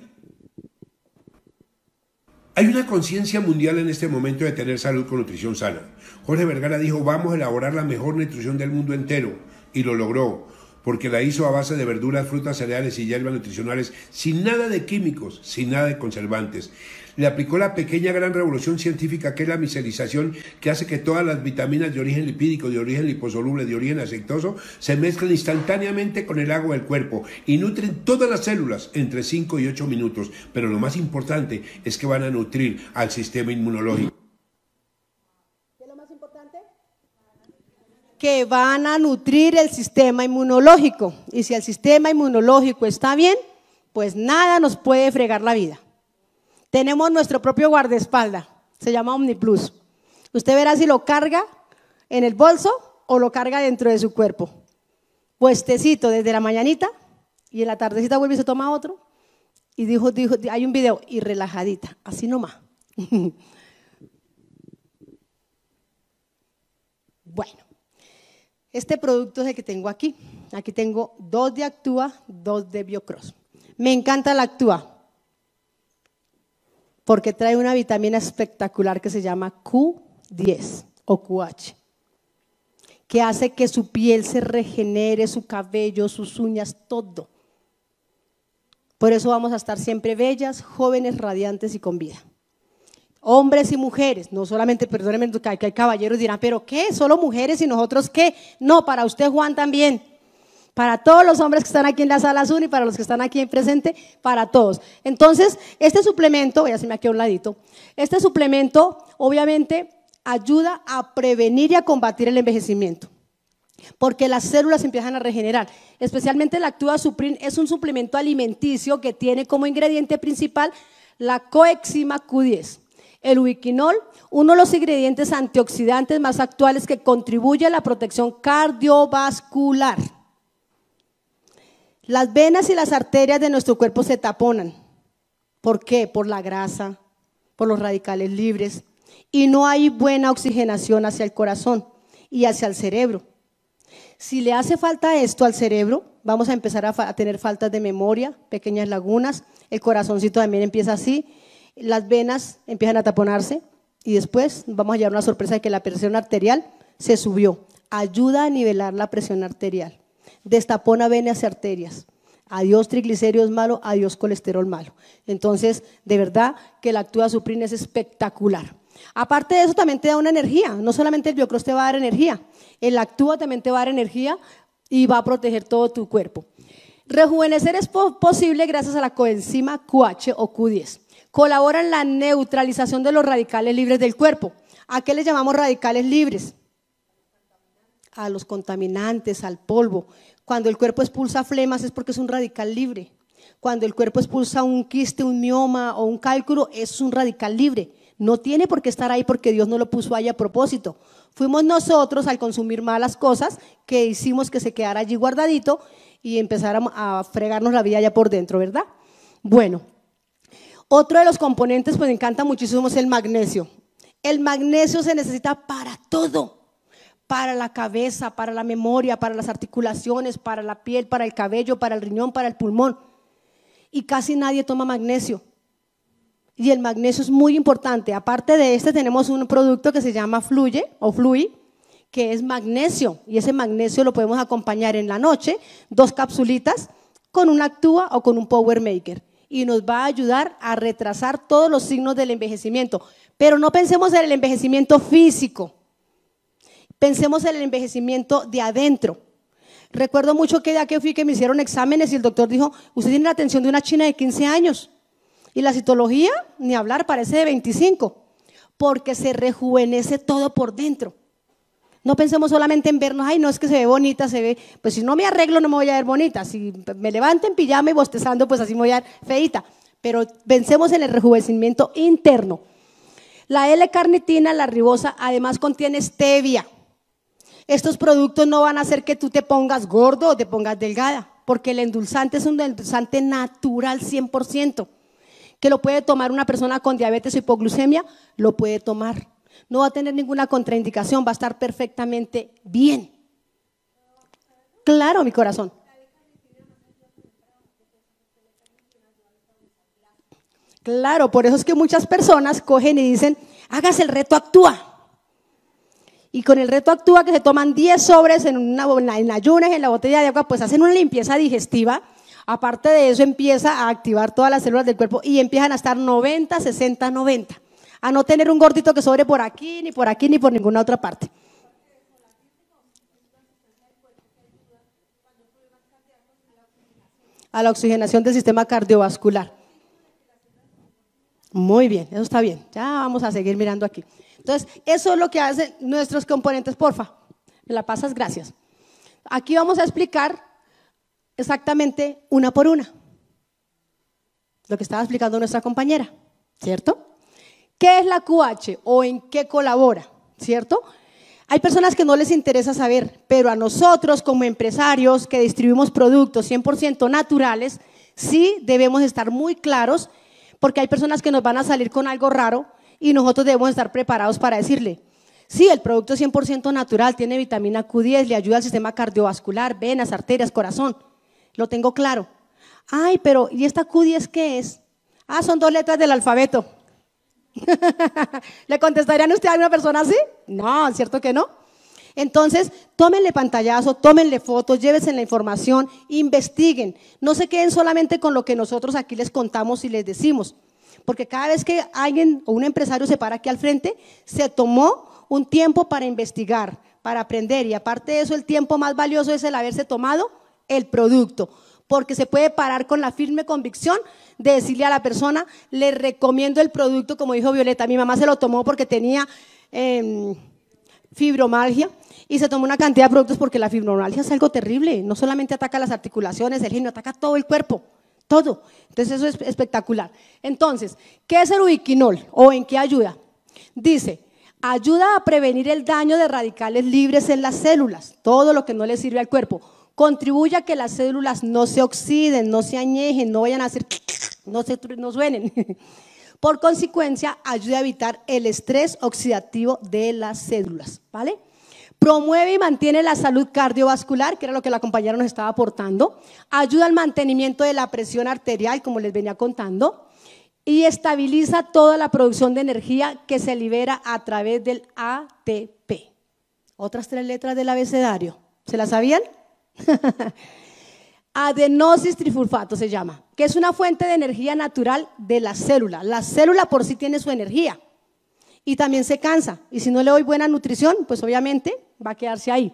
hay una conciencia mundial en este momento de tener salud con nutrición sana. Jorge Vergara dijo, vamos a elaborar la mejor nutrición del mundo entero, y lo logró porque la hizo a base de verduras, frutas, cereales y hierbas nutricionales, sin nada de químicos, sin nada de conservantes le aplicó la pequeña gran revolución científica que es la micelización, que hace que todas las vitaminas de origen lipídico, de origen liposoluble, de origen aceitoso, se mezclen instantáneamente con el agua del cuerpo y nutren todas las células entre 5 y 8 minutos. Pero lo más importante es que van a nutrir al sistema inmunológico. ¿Qué es lo más importante? Que van a nutrir el sistema inmunológico. Y si el sistema inmunológico está bien, pues nada nos puede fregar la vida. Tenemos nuestro propio guardaespalda, se llama OmniPlus. Usted verá si lo carga en el bolso o lo carga dentro de su cuerpo. Puestecito desde la mañanita y en la tardecita vuelve y se toma otro. Y dijo, dijo, hay un video, y relajadita, así nomás. bueno, este producto es el que tengo aquí. Aquí tengo dos de Actúa, dos de Biocross. Me encanta la Actúa, porque trae una vitamina espectacular que se llama Q10 o QH, que hace que su piel se regenere, su cabello, sus uñas, todo. Por eso vamos a estar siempre bellas, jóvenes, radiantes y con vida. Hombres y mujeres, no solamente, perdónenme, que hay caballeros dirán, pero ¿qué? ¿Solo mujeres y nosotros qué? No, para usted Juan también. Para todos los hombres que están aquí en la sala azul y para los que están aquí en presente, para todos. Entonces, este suplemento, voy a hacerme aquí a un ladito, este suplemento obviamente ayuda a prevenir y a combatir el envejecimiento porque las células empiezan a regenerar. Especialmente la Actua Suprin es un suplemento alimenticio que tiene como ingrediente principal la coexima Q10. El ubiquinol, uno de los ingredientes antioxidantes más actuales que contribuye a la protección cardiovascular. Las venas y las arterias de nuestro cuerpo se taponan. ¿Por qué? Por la grasa, por los radicales libres. Y no hay buena oxigenación hacia el corazón y hacia el cerebro. Si le hace falta esto al cerebro, vamos a empezar a, tener faltas de memoria, pequeñas lagunas, el corazoncito también empieza así, las venas empiezan a taponarse y después vamos a llevar una sorpresa de que la presión arterial se subió. Ayuda a nivelar la presión arterial. Destapona venas y arterias. Adiós triglicéridos malo, adiós colesterol malo. Entonces, de verdad que la actúa suprina es espectacular. Aparte de eso, también te da una energía. No solamente el biocross te va a dar energía, el actúa también te va a dar energía y va a proteger todo tu cuerpo. Rejuvenecer es posible gracias a la coenzima QH o Q10. Colabora en la neutralización de los radicales libres del cuerpo. ¿A qué le llamamos radicales libres? a los contaminantes, al polvo. Cuando el cuerpo expulsa flemas es porque es un radical libre. Cuando el cuerpo expulsa un quiste, un mioma o un cálculo, es un radical libre. No tiene por qué estar ahí porque Dios no lo puso ahí a propósito. Fuimos nosotros al consumir malas cosas que hicimos que se quedara allí guardadito y empezar a, fregarnos la vida allá por dentro, ¿verdad? Bueno, otro de los componentes pues me encanta muchísimo es el magnesio. El magnesio se necesita para todo para la cabeza, para la memoria, para las articulaciones, para la piel, para el cabello, para el riñón, para el pulmón. Y casi nadie toma magnesio. Y el magnesio es muy importante. Aparte de este tenemos un producto que se llama Fluye o Flui, que es magnesio. Y ese magnesio lo podemos acompañar en la noche, dos capsulitas, con un actúa o con un Power Maker. Y nos va a ayudar a retrasar todos los signos del envejecimiento. Pero no pensemos en el envejecimiento físico Pensemos en el envejecimiento de adentro. Recuerdo mucho que ya que fui que me hicieron exámenes y el doctor dijo, usted tiene la atención de una china de 15 años. Y la citología, ni hablar, parece de 25, porque se rejuvenece todo por dentro. No pensemos solamente en vernos, ay, no es que se ve bonita, se ve, pues si no me arreglo no me voy a ver bonita, si me levanto en pijama y bostezando, pues así me voy a ver feita. Pero pensemos en el rejuvenecimiento interno. La L-carnitina, la ribosa, además contiene stevia. Estos productos no van a hacer que tú te pongas gordo o te pongas delgada, porque el endulzante es un endulzante natural 100%, que lo puede tomar una persona con diabetes o hipoglucemia, lo puede tomar. No va a tener ninguna contraindicación, va a estar perfectamente bien. Claro, mi corazón. Claro, por eso es que muchas personas cogen y dicen, hagas el reto, actúa y con el reto actúa que se toman 10 sobres en, una, en ayunas, en la botella de agua, pues hacen una limpieza digestiva. Aparte de eso, empieza a activar todas las células del cuerpo y empiezan a estar 90, 60, 90. A no tener un gordito que sobre por aquí, ni por aquí, ni por ninguna otra parte. A la oxigenación del sistema cardiovascular. Muy bien, eso está bien. Ya vamos a seguir mirando aquí. Entonces, eso es lo que hacen nuestros componentes, porfa. Me la pasas, gracias. Aquí vamos a explicar exactamente una por una. Lo que estaba explicando nuestra compañera, ¿cierto? ¿Qué es la QH o en qué colabora? ¿Cierto? Hay personas que no les interesa saber, pero a nosotros como empresarios que distribuimos productos 100% naturales, sí debemos estar muy claros, porque hay personas que nos van a salir con algo raro y nosotros debemos estar preparados para decirle, sí, el producto es 100% natural, tiene vitamina Q10, le ayuda al sistema cardiovascular, venas, arterias, corazón, lo tengo claro. Ay, pero ¿y esta Q10 qué es? Ah, son dos letras del alfabeto. ¿Le contestarían usted a una persona así? No, ¿cierto que no? Entonces, tómenle pantallazo, tómenle fotos, llévense la información, investiguen. No se queden solamente con lo que nosotros aquí les contamos y les decimos porque cada vez que alguien o un empresario se para aquí al frente, se tomó un tiempo para investigar, para aprender y aparte de eso el tiempo más valioso es el haberse tomado el producto, porque se puede parar con la firme convicción de decirle a la persona, le recomiendo el producto, como dijo Violeta, mi mamá se lo tomó porque tenía em, fibromalgia y se tomó una cantidad de productos porque la fibromalgia es algo terrible, no solamente ataca las articulaciones, el genio, ataca todo el cuerpo todo. Entonces eso es espectacular. Entonces, ¿qué es el ubiquinol o en qué ayuda? Dice, ayuda a prevenir el daño de radicales libres en las células, todo lo que no le sirve al cuerpo. Contribuye a que las células no se oxiden, no se añejen, no vayan a hacer, no, se, no suenen. Por consecuencia, ayuda a evitar el estrés oxidativo de las células, ¿vale? Promueve y mantiene la salud cardiovascular, que era lo que la compañera nos estaba aportando. Ayuda al mantenimiento de la presión arterial, como les venía contando. Y estabiliza toda la producción de energía que se libera a través del ATP. Otras tres letras del abecedario. ¿Se las sabían? Adenosis trifulfato se llama, que es una fuente de energía natural de la célula. La célula por sí tiene su energía y también se cansa. Y si no le doy buena nutrición, pues obviamente va a quedarse ahí.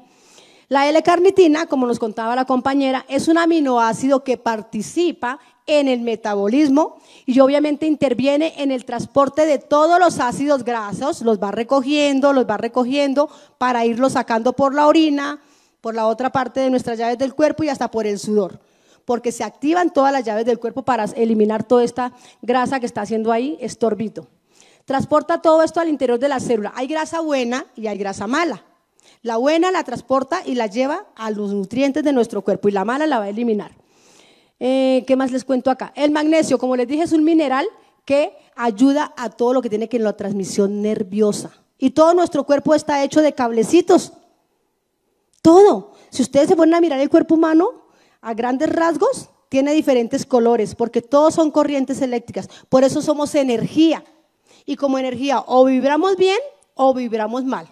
La L-carnitina, como nos contaba la compañera, es un aminoácido que participa en el metabolismo y obviamente interviene en el transporte de todos los ácidos grasos, los va recogiendo, los va recogiendo para irlos sacando por la orina, por la otra parte de nuestras llaves del cuerpo y hasta por el sudor, porque se activan todas las llaves del cuerpo para eliminar toda esta grasa que está haciendo ahí estorbito. Transporta todo esto al interior de la célula. Hay grasa buena y hay grasa mala. La buena la transporta y la lleva a los nutrientes de nuestro cuerpo y la mala la va a eliminar. Eh, ¿Qué más les cuento acá? El magnesio, como les dije, es un mineral que ayuda a todo lo que tiene que ver la transmisión nerviosa. Y todo nuestro cuerpo está hecho de cablecitos. Todo. Si ustedes se ponen a mirar el cuerpo humano, a grandes rasgos, tiene diferentes colores, porque todos son corrientes eléctricas. Por eso somos energía. Y como energía, o vibramos bien o vibramos mal.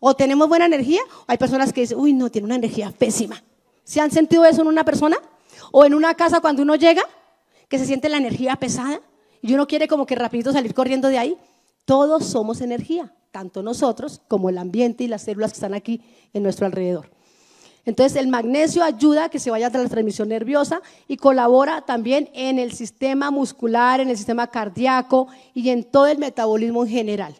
O tenemos buena energía, hay personas que dicen, uy, no, tiene una energía pésima. ¿Se han sentido eso en una persona? O en una casa cuando uno llega, que se siente la energía pesada y uno quiere como que rapidito salir corriendo de ahí. Todos somos energía, tanto nosotros como el ambiente y las células que están aquí en nuestro alrededor. Entonces el magnesio ayuda a que se vaya a la transmisión nerviosa y colabora también en el sistema muscular, en el sistema cardíaco y en todo el metabolismo en general.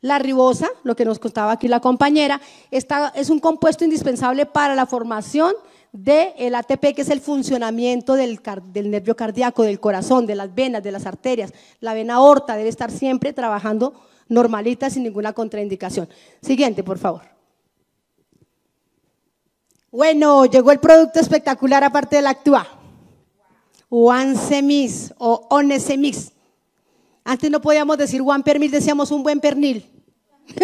La ribosa, lo que nos contaba aquí la compañera, es un compuesto indispensable para la formación del ATP, que es el funcionamiento del, del, nervio cardíaco, del corazón, de las venas, de las arterias. La vena aorta debe estar siempre trabajando normalita sin ninguna contraindicación. Siguiente, por favor. Bueno, llegó el producto espectacular aparte de la Actúa. One Semis o One Semis. Antes no podíamos decir one pernil, decíamos un buen pernil.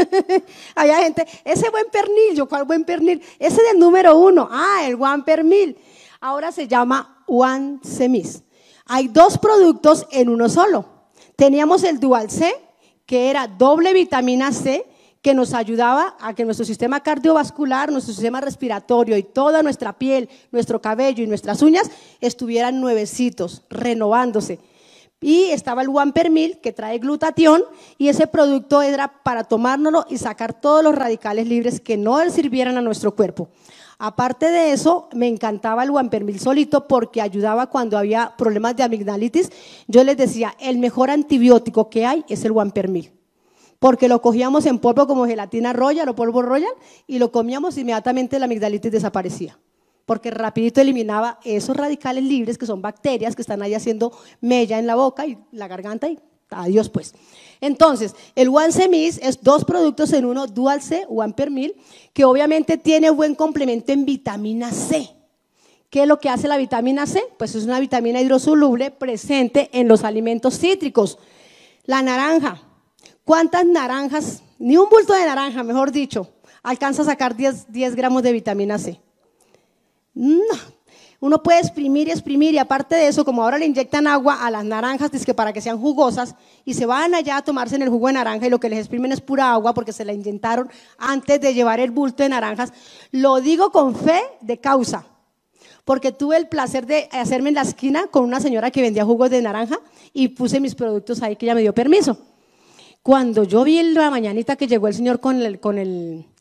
Había gente, ese buen pernil, yo cuál buen pernil, ese del número uno, ah, el one pernil. Ahora se llama one semis. Hay dos productos en uno solo. Teníamos el dual C, que era doble vitamina C que nos ayudaba a que nuestro sistema cardiovascular, nuestro sistema respiratorio y toda nuestra piel, nuestro cabello y nuestras uñas estuvieran nuevecitos, renovándose. Y estaba el One que trae glutatión y ese producto era para tomárnoslo y sacar todos los radicales libres que no sirvieran a nuestro cuerpo. Aparte de eso, me encantaba el Mil solito porque ayudaba cuando había problemas de amigdalitis. Yo les decía, el mejor antibiótico que hay es el permil porque lo cogíamos en polvo como gelatina royal o polvo royal y lo comíamos inmediatamente la amigdalitis desaparecía, porque rapidito eliminaba esos radicales libres que son bacterias que están ahí haciendo mella en la boca y la garganta y adiós pues. Entonces, el One Semis es dos productos en uno, Dual C, One per Mil, que obviamente tiene buen complemento en vitamina C. ¿Qué es lo que hace la vitamina C? Pues es una vitamina hidrosoluble presente en los alimentos cítricos. La naranja, ¿Cuántas naranjas? Ni un bulto de naranja, mejor dicho. Alcanza a sacar 10, gramos de vitamina C. No. Uno puede exprimir y exprimir y aparte de eso, como ahora le inyectan agua a las naranjas que para que sean jugosas y se van allá a tomarse en el jugo de naranja y lo que les exprimen es pura agua porque se la inyectaron antes de llevar el bulto de naranjas. Lo digo con fe de causa, porque tuve el placer de hacerme en la esquina con una señora que vendía jugos de naranja y puse mis productos ahí que ella me dio permiso. Cuando yo vi en la mañanita que llegó el señor con el, con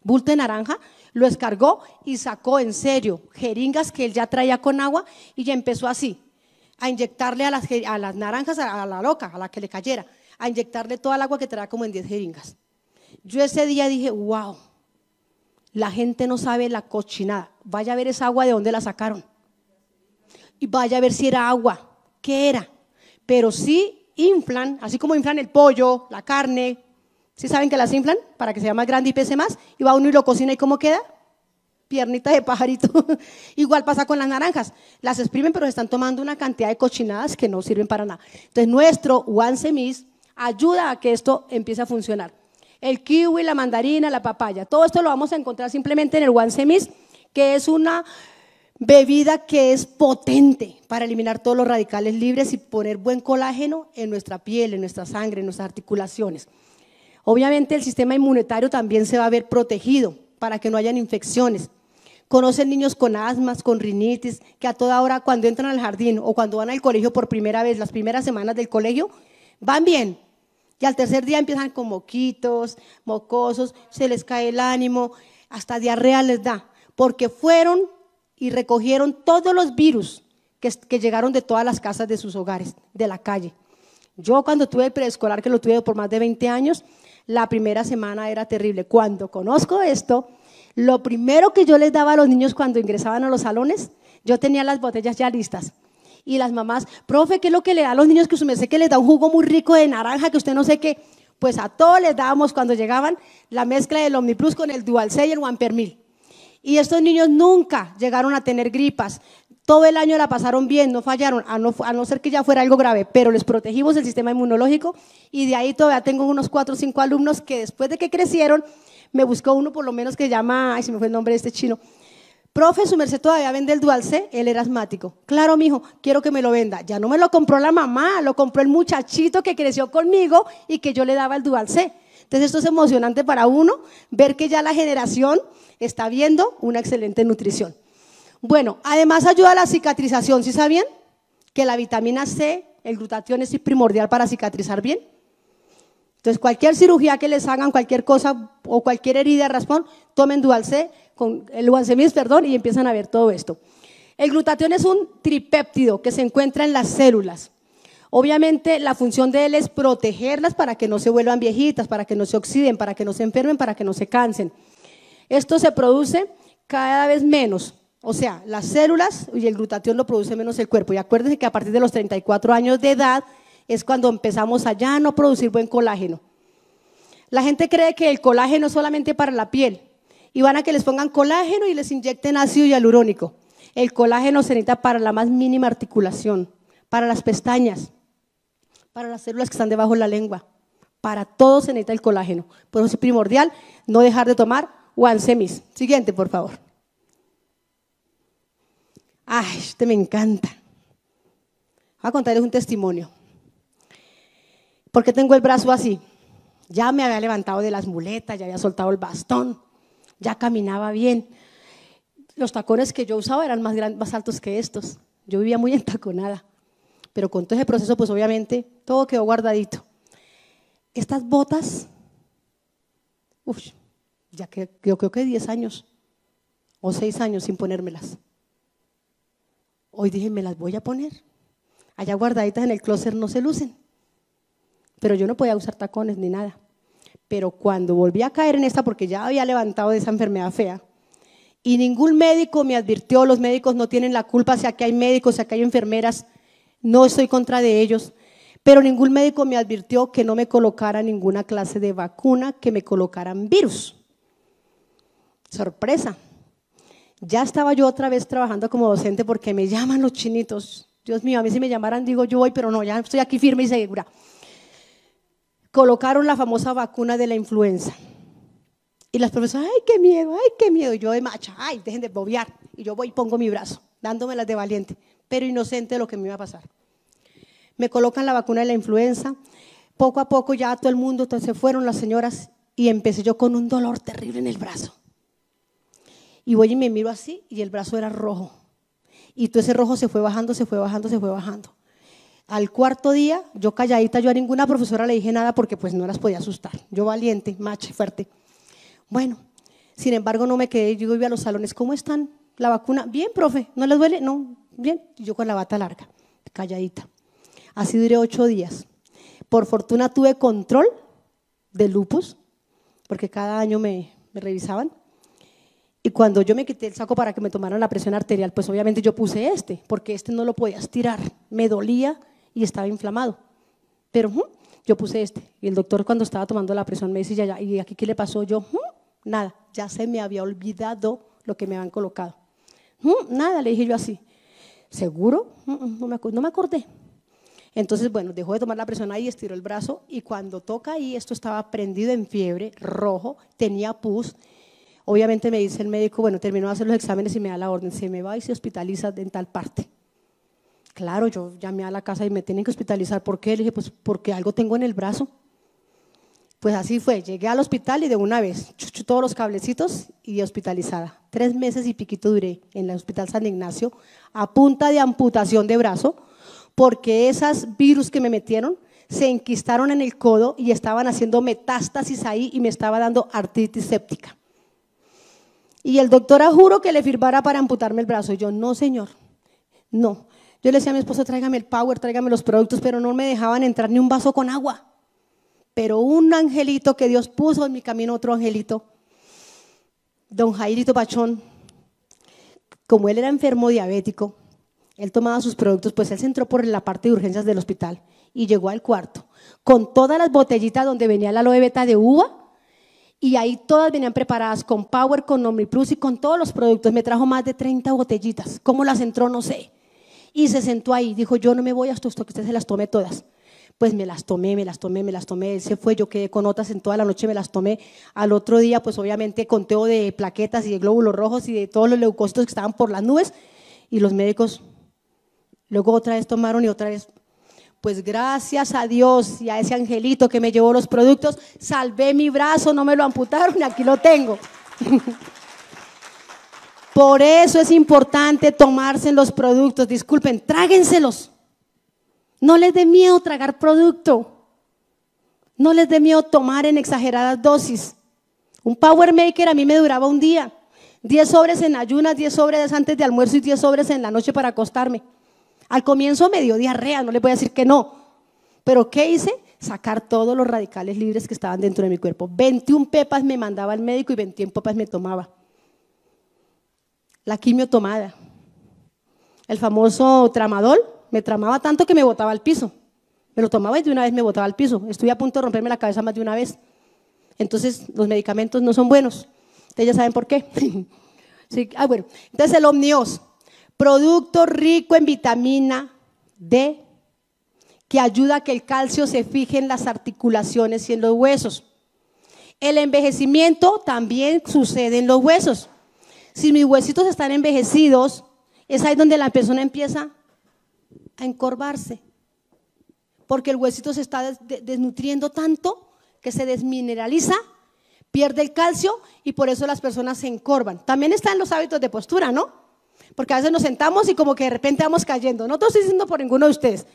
bulto de naranja, lo descargó y sacó en serio jeringas que él ya traía con agua y ya empezó así, a inyectarle a las, a las naranjas, a la loca, a la que le cayera, a inyectarle toda el agua que traía como en 10 jeringas. Yo ese día dije, wow, la gente no sabe la cochinada. Vaya a ver esa agua de dónde la sacaron. Y vaya a ver si era agua, qué era. Pero sí inflan, así como inflan el pollo, la carne, ¿sí saben que las inflan para que sea más grande y pese más? Y va uno y lo cocina y ¿cómo queda? Piernita de pajarito. Igual pasa con las naranjas. Las exprimen pero están tomando una cantidad de cochinadas que no sirven para nada. Entonces nuestro One Semis ayuda a que esto empiece a funcionar. El kiwi, la mandarina, la papaya, todo esto lo vamos a encontrar simplemente en el One Semis, que es una Bebida que es potente para eliminar todos los radicales libres y poner buen colágeno en nuestra piel, en nuestra sangre, en nuestras articulaciones. Obviamente el sistema inmunitario también se va a ver protegido para que no hayan infecciones. Conocen niños con asmas, con rinitis, que a toda hora cuando entran al jardín o cuando van al colegio por primera vez, las primeras semanas del colegio, van bien. Y al tercer día empiezan con moquitos, mocosos, se les cae el ánimo, hasta diarrea les da, porque fueron y recogieron todos los virus que, llegaron de todas las casas de sus hogares, de la calle. Yo cuando tuve el preescolar, que lo tuve por más de 20 años, la primera semana era terrible. Cuando conozco esto, lo primero que yo les daba a los niños cuando ingresaban a los salones, yo tenía las botellas ya listas. Y las mamás, profe, ¿qué es lo que le da a los niños que me sé que les da un jugo muy rico de naranja que usted no sé qué? Pues a todos les dábamos cuando llegaban la mezcla del Omniplus con el Dual C y el One Per Mil. Y estos niños nunca llegaron a tener gripas. Todo el año la pasaron bien, no fallaron, a no, ser que ya fuera algo grave, pero les protegimos el sistema inmunológico y de ahí todavía tengo unos cuatro o cinco alumnos que después de que crecieron, me buscó uno por lo menos que llama, ay, se me fue el nombre de este chino, Profe, su merced todavía vende el Dual C, él era asmático. Claro, mijo, quiero que me lo venda. Ya no me lo compró la mamá, lo compró el muchachito que creció conmigo y que yo le daba el Dual entonces esto es emocionante para uno, ver que ya la generación está viendo una excelente nutrición. Bueno, además ayuda a la cicatrización, ¿sí sabían? Que la vitamina C, el glutatión es primordial para cicatrizar bien. Entonces cualquier cirugía que les hagan, cualquier cosa o cualquier herida, raspón, tomen Dual C, con el Dualcemis, perdón, y empiezan a ver todo esto. El glutatión es un tripéptido que se encuentra en las células. Obviamente la función de él es protegerlas para que no se vuelvan viejitas, para que no se oxiden, para que no se enfermen, para que no se cansen. Esto se produce cada vez menos. O sea, las células y el glutatión lo produce menos el cuerpo. Y acuérdense que a partir de los 34 años de edad es cuando empezamos a ya no producir buen colágeno. La gente cree que el colágeno es solamente para la piel y van a que les pongan colágeno y les inyecten ácido hialurónico. El colágeno se necesita para la más mínima articulación, para las pestañas, para las células que están debajo de la lengua. Para todo se necesita el colágeno. Por eso es primordial no dejar de tomar Semis. Siguiente, por favor. Ay, este me encanta. Voy a contarles un testimonio. ¿Por qué tengo el brazo así? Ya me había levantado de las muletas, ya había soltado el bastón, ya caminaba bien. Los tacones que yo usaba eran más, grandes más altos que estos. Yo vivía muy entaconada pero con todo ese proceso, pues obviamente todo quedó guardadito. Estas botas, uf, ya que yo creo que 10 años o 6 años sin ponérmelas. Hoy dije, me las voy a poner. Allá guardaditas en el closet no se lucen. Pero yo no podía usar tacones ni nada. Pero cuando volví a caer en esta, porque ya había levantado de esa enfermedad fea, y ningún médico me advirtió, los médicos no tienen la culpa, si aquí hay médicos, si aquí hay enfermeras, no estoy contra de ellos, pero ningún médico me advirtió que no me colocara ninguna clase de vacuna, que me colocaran virus. Sorpresa. Ya estaba yo otra vez trabajando como docente porque me llaman los chinitos. Dios mío, a mí si me llamaran digo yo voy, pero no, ya estoy aquí firme y segura. Colocaron la famosa vacuna de la influenza. Y las profesoras, ay, qué miedo, ay, qué miedo. Y yo de macha, ay, dejen de bobear. Y yo voy y pongo mi brazo, dándome las de valiente pero inocente de lo que me iba a pasar. Me colocan la vacuna de la influenza. Poco a poco ya todo el mundo, se fueron las señoras y empecé yo con un dolor terrible en el brazo. Y voy y me miro así y el brazo era rojo. Y todo ese rojo se fue bajando, se fue bajando, se fue bajando. Al cuarto día, yo calladita, yo a ninguna profesora le dije nada porque pues no las podía asustar. Yo valiente, macho, fuerte. Bueno, sin embargo no me quedé, yo iba a los salones, ¿cómo están? La vacuna, bien, profe, ¿no les duele? No, Bien, yo con la bata larga, calladita. Así duré ocho días. Por fortuna tuve control de lupus, porque cada año me, revisaban. Y cuando yo me quité el saco para que me tomaran la presión arterial, pues obviamente yo puse este, porque este no lo podía estirar Me dolía y estaba inflamado. Pero yo puse este. Y el doctor cuando estaba tomando la presión me dice ya, ¿y aquí qué le pasó? Yo, nada, ya se me había olvidado lo que me habían colocado. Nada, le dije yo así. ¿Seguro? Mm, mm, no me, acordé. Entonces, bueno, dejó de tomar la presión ahí, estiró el brazo y cuando toca ahí, esto estaba prendido en fiebre, rojo, tenía pus. Obviamente me dice el médico, bueno, terminó de hacer los exámenes y me da la orden, se me va y se hospitaliza en tal parte. Claro, yo llamé a la casa y me tienen que hospitalizar. ¿Por qué? Le dije, pues porque algo tengo en el brazo. Pues así fue, llegué al hospital y de una vez, chuchu, todos los cablecitos y hospitalizada. Tres meses y piquito duré en el Hospital San Ignacio a punta de amputación de brazo, porque esas virus que me metieron se enquistaron en el codo y estaban haciendo metástasis ahí y me estaba dando artritis séptica. Y el doctor juro que le firmara para amputarme el brazo. Y yo, no, señor, no. Yo le decía a mi esposo, tráigame el power, tráigame los productos, pero no me dejaban entrar ni un vaso con agua. Pero un angelito que Dios puso en mi camino, otro angelito, don Jairito Pachón, como él era enfermo diabético, él tomaba sus productos, pues él se entró por la parte de urgencias del hospital y llegó al cuarto con todas las botellitas donde venía la aloe de uva y ahí todas venían preparadas con Power, con OmniPlus y con todos los productos. Me trajo más de 30 botellitas. ¿Cómo las entró? No sé. Y se sentó ahí. Dijo, yo no me voy hasta que usted se las tome todas pues me las tomé, me las tomé, me las tomé, Ese fue, yo quedé con otras en toda la noche, me las tomé. Al otro día, pues obviamente conteo de plaquetas y de glóbulos rojos y de todos los leucocitos que estaban por las nubes y los médicos luego otra vez tomaron y otra vez. Pues gracias a Dios y a ese angelito que me llevó los productos, salvé mi brazo, no me lo amputaron y aquí lo tengo. Por eso es importante tomarse los productos. Disculpen, tráguenselos. No les dé miedo tragar producto. No les dé miedo tomar en exageradas dosis. Un Power Maker a mí me duraba un día. 10 sobres en ayunas, 10 sobres antes de almuerzo y 10 sobres en la noche para acostarme. Al comienzo me dio diarrea, no le voy a decir que no. Pero ¿qué hice? Sacar todos los radicales libres que estaban dentro de mi cuerpo. 21 pepas me mandaba el médico y 21 pepas me tomaba. La quimiotomada. El famoso tramadol, me tramaba tanto que me botaba al piso. Me lo tomaba y de una vez me botaba al piso. Estuve a punto de romperme la cabeza más de una vez. Entonces, los medicamentos no son buenos. Ustedes ya saben por qué. sí. ah, bueno. Entonces, el Omnios, producto rico en vitamina D, que ayuda a que el calcio se fije en las articulaciones y en los huesos. El envejecimiento también sucede en los huesos. Si mis huesitos están envejecidos, es ahí donde la persona empieza a encorvarse, porque el huesito se está desnutriendo tanto que se desmineraliza, pierde el calcio y por eso las personas se encorvan. También están los hábitos de postura, ¿no? Porque a veces nos sentamos y como que de repente vamos cayendo. No te estoy diciendo por ninguno de ustedes,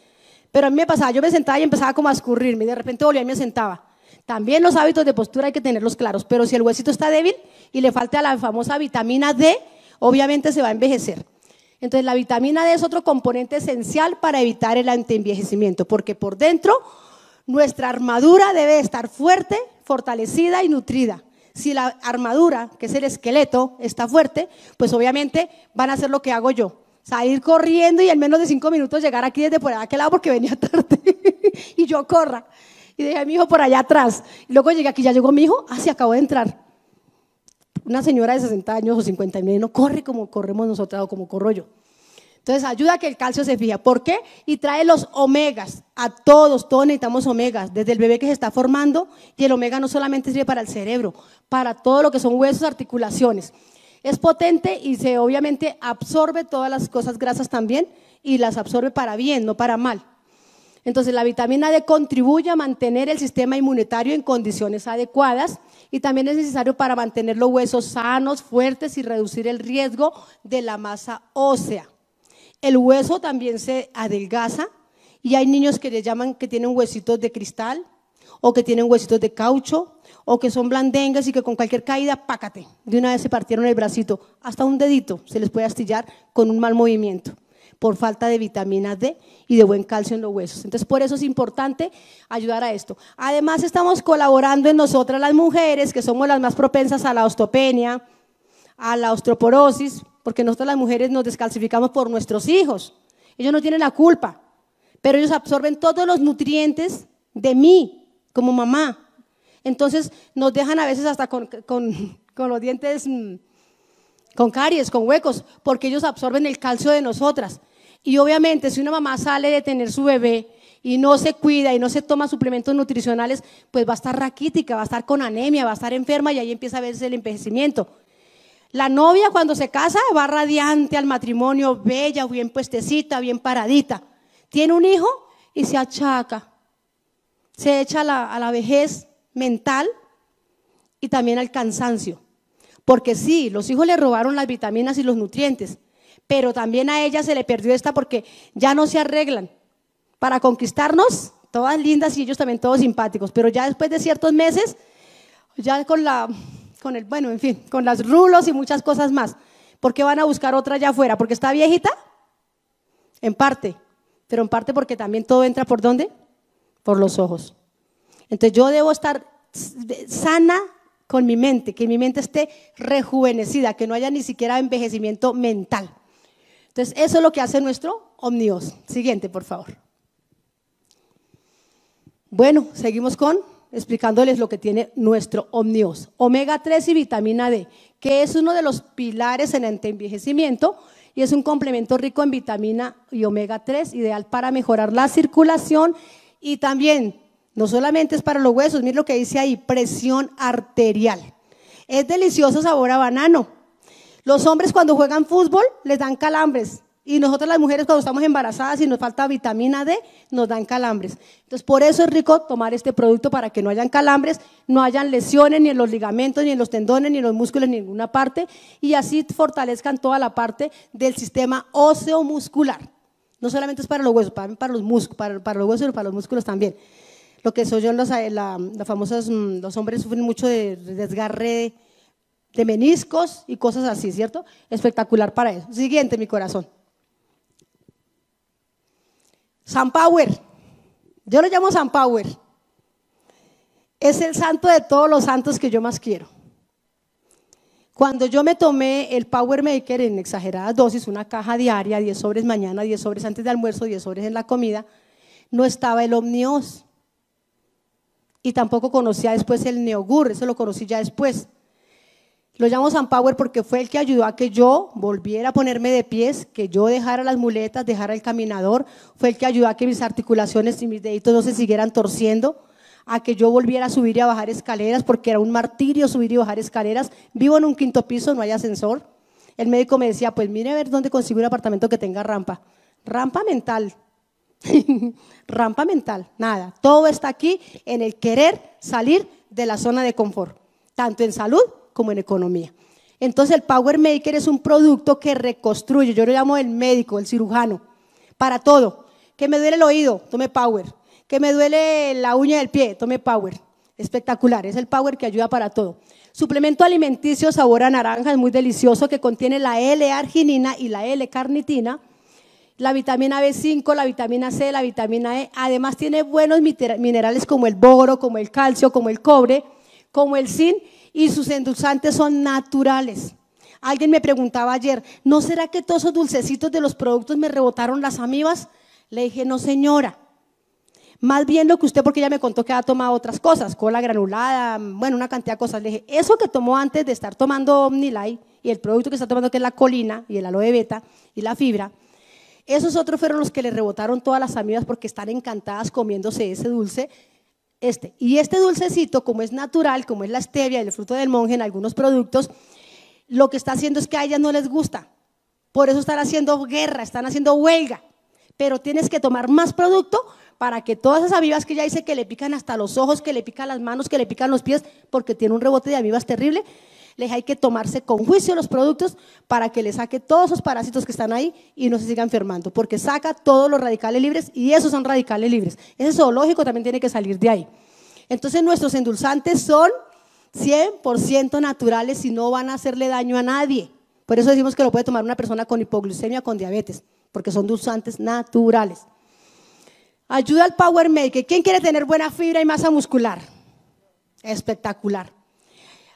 pero a mí me pasaba, yo me sentaba y empezaba como a escurrirme y de repente volvía y me sentaba. También los hábitos de postura hay que tenerlos claros, pero si el huesito está débil y le falta la famosa vitamina D, obviamente se va a envejecer. Entonces la vitamina D es otro componente esencial para evitar el antienvejecimiento, porque por dentro nuestra armadura debe estar fuerte, fortalecida y nutrida. Si la armadura, que es el esqueleto, está fuerte, pues obviamente van a hacer lo que hago yo. Salir corriendo y al menos de cinco minutos llegar aquí desde por aquel lado porque venía tarde y yo corra. Y dejé a mi hijo por allá atrás. Y luego llegué aquí, ya llegó mi hijo, ah, acabo de entrar una señora de 60 años o 50 no corre como corremos nosotros o como corro yo. Entonces ayuda a que el calcio se fija. ¿Por qué? Y trae los omegas. A todos, todos necesitamos omegas. Desde el bebé que se está formando. Y el omega no solamente sirve para el cerebro, para todo lo que son huesos, articulaciones. Es potente y se obviamente absorbe todas las cosas grasas también y las absorbe para bien, no para mal. Entonces la vitamina D contribuye a mantener el sistema inmunitario en condiciones adecuadas y también es necesario para mantener los huesos sanos, fuertes y reducir el riesgo de la masa ósea. El hueso también se adelgaza y hay niños que le llaman que tienen huesitos de cristal o que tienen huesitos de caucho o que son blandengas y que con cualquier caída, pácate, de una vez se partieron el bracito, hasta un dedito se les puede astillar con un mal movimiento por falta de vitamina D y de buen calcio en los huesos. Entonces, por eso es importante ayudar a esto. Además, estamos colaborando en nosotras las mujeres, que somos las más propensas a la osteopenia, a la osteoporosis, porque nosotras las mujeres nos descalcificamos por nuestros hijos. Ellos no tienen la culpa, pero ellos absorben todos los nutrientes de mí como mamá. Entonces nos dejan a veces hasta con los dientes, mm, con caries, con huecos, porque ellos absorben el calcio de nosotras. Y obviamente si una mamá sale de tener su bebé y no se cuida y no se toma suplementos nutricionales, pues va a estar raquítica, va a estar con anemia, va a estar enferma y ahí empieza a verse el envejecimiento. La novia cuando se casa va radiante al matrimonio, bella, bien puestecita, bien paradita. Tiene un hijo y se achaca. Se echa a la, a la vejez mental y también al cansancio. Porque sí, los hijos le robaron las vitaminas y los nutrientes, pero también a ella se le perdió esta porque ya no se arreglan. Para conquistarnos, todas lindas y ellos también todos simpáticos, pero ya después de ciertos meses, ya con la, con el, bueno, en fin, con las rulos y muchas cosas más. ¿Por qué van a buscar otra allá afuera? ¿Porque está viejita? En parte, pero en parte porque también todo entra por dónde? Por los ojos. Entonces yo debo estar sana con mi mente, que mi mente esté rejuvenecida, que no haya ni siquiera envejecimiento mental. Entonces, eso es lo que hace nuestro omnios. Siguiente, por favor. Bueno, seguimos con explicándoles lo que tiene nuestro omnios. Omega 3 y vitamina D, que es uno de los pilares en el envejecimiento y es un complemento rico en vitamina y omega 3, ideal para mejorar la circulación y también, no solamente es para los huesos, miren lo que dice ahí, presión arterial. Es delicioso sabor a banano los hombres cuando juegan fútbol les dan calambres. Y nosotros las mujeres cuando estamos embarazadas y nos falta vitamina D, nos dan calambres. Entonces, por eso es rico tomar este producto para que no hayan calambres, no hayan lesiones ni en los ligamentos, ni en los tendones, ni en los músculos, en ninguna parte. Y así fortalezcan toda la parte del sistema óseo-muscular. No solamente es para los huesos, para, los músculos, para, los huesos, para los músculos también. Lo que soy yo, los, eh, famosos, mm, los hombres sufren mucho de desgarre de meniscos y cosas así, ¿cierto? Espectacular para eso. Siguiente, mi corazón. San Power. Yo lo llamo San Power. Es el santo de todos los santos que yo más quiero. Cuando yo me tomé el Power Maker en exageradas dosis, una caja diaria, 10 sobres mañana, 10 sobres antes de almuerzo, 10 sobres en la comida, no estaba el Omnios. Y tampoco conocía después el Neogur, eso lo conocí ya después. Lo llamo San Power porque fue el que ayudó a que yo volviera a ponerme de pies, que yo dejara las muletas, dejara el caminador. Fue el que ayudó a que mis articulaciones y mis deditos no se siguieran torciendo, a que yo volviera a subir y a bajar escaleras, porque era un martirio subir y bajar escaleras. Vivo en un quinto piso, no hay ascensor. El médico me decía, pues mire a ver dónde consigo un apartamento que tenga rampa. Rampa mental. rampa mental, nada. Todo está aquí en el querer salir de la zona de confort, tanto en salud como en economía. Entonces el Power Maker es un producto que reconstruye, yo lo llamo el médico, el cirujano, para todo. Que me duele el oído, tome Power. Que me duele la uña del pie, tome Power. Espectacular, es el Power que ayuda para todo. Suplemento alimenticio sabor a naranja, es muy delicioso, que contiene la L-arginina y la L-carnitina, la vitamina B5, la vitamina C, la vitamina E. Además tiene buenos minerales como el boro, como el calcio, como el cobre, como el zinc y sus endulzantes son naturales. Alguien me preguntaba ayer, ¿no será que todos esos dulcecitos de los productos me rebotaron las amibas? Le dije, no señora. Más bien lo que usted, porque ella me contó que ha tomado otras cosas, cola granulada, bueno, una cantidad de cosas. Le dije, eso que tomó antes de estar tomando Omnilay, y el producto que está tomando que es la colina y el aloe beta y la fibra, esos otros fueron los que le rebotaron todas las amigas porque están encantadas comiéndose ese dulce este. Y este dulcecito, como es natural, como es la stevia y el fruto del monje en algunos productos, lo que está haciendo es que a ella no les gusta. Por eso están haciendo guerra, están haciendo huelga. Pero tienes que tomar más producto para que todas esas avivas que ya dice que le pican hasta los ojos, que le pican las manos, que le pican los pies, porque tiene un rebote de avivas terrible, hay que tomarse con juicio los productos para que le saque todos esos parásitos que están ahí y no se sigan enfermando, porque saca todos los radicales libres y esos son radicales libres. Ese zoológico también tiene que salir de ahí. Entonces nuestros endulzantes son 100% naturales y no van a hacerle daño a nadie. Por eso decimos que lo puede tomar una persona con hipoglucemia, con diabetes, porque son dulzantes naturales. Ayuda al Power Maker. ¿Quién quiere tener buena fibra y masa muscular? Espectacular.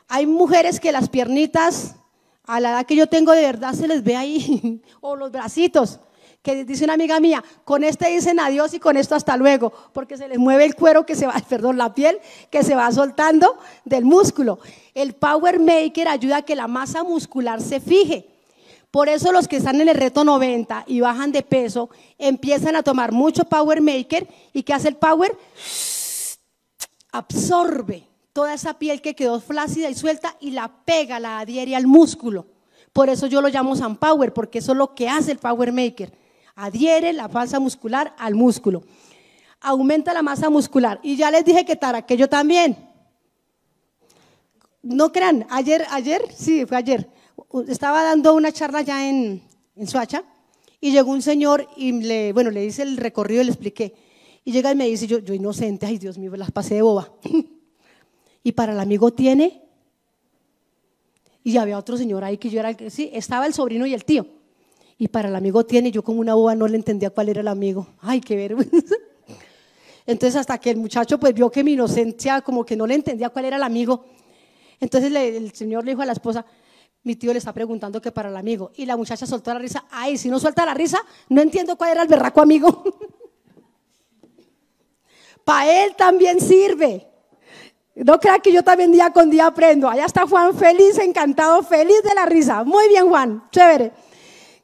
Hay mujeres que las piernitas, a la edad que yo tengo, de verdad se les ve ahí, o los bracitos, que dice una amiga mía, con este dicen adiós y con esto hasta luego, porque se les mueve el cuero que se va, perdón, la piel que se va soltando del músculo. El Power Maker ayuda a que la masa muscular se fije. Por eso los que están en el reto 90 y bajan de peso, empiezan a tomar mucho Power Maker y ¿qué hace el Power? Absorbe toda esa piel que quedó flácida y suelta y la pega, la adhiere al músculo. Por eso yo lo llamo Sun Power, porque eso es lo que hace el Power Maker. Adhiere la falsa muscular al músculo. Aumenta la masa muscular. Y ya les dije que Tara, que yo también. No crean, ayer, ayer, sí, fue ayer. Estaba dando una charla ya en, Suacha y llegó un señor y le, bueno, le hice el recorrido y le expliqué. Y llega y me dice, yo, yo inocente, ay Dios mío, las pasé de boba. y para el amigo tiene. Y había otro señor ahí que yo era, el sí, estaba el sobrino y el tío. Y para el amigo tiene, yo como una boba no le entendía cuál era el amigo. Ay, qué ver Entonces hasta que el muchacho pues vio que mi inocencia como que no le entendía cuál era el amigo. Entonces el señor le dijo a la esposa, mi tío le está preguntando que para el amigo. Y la muchacha soltó la risa, ay, si no suelta la risa, no entiendo cuál era el berraco amigo. para él también sirve. No crea que yo también día con día aprendo. Allá está Juan feliz, encantado, feliz de la risa. Muy bien, Juan, chévere.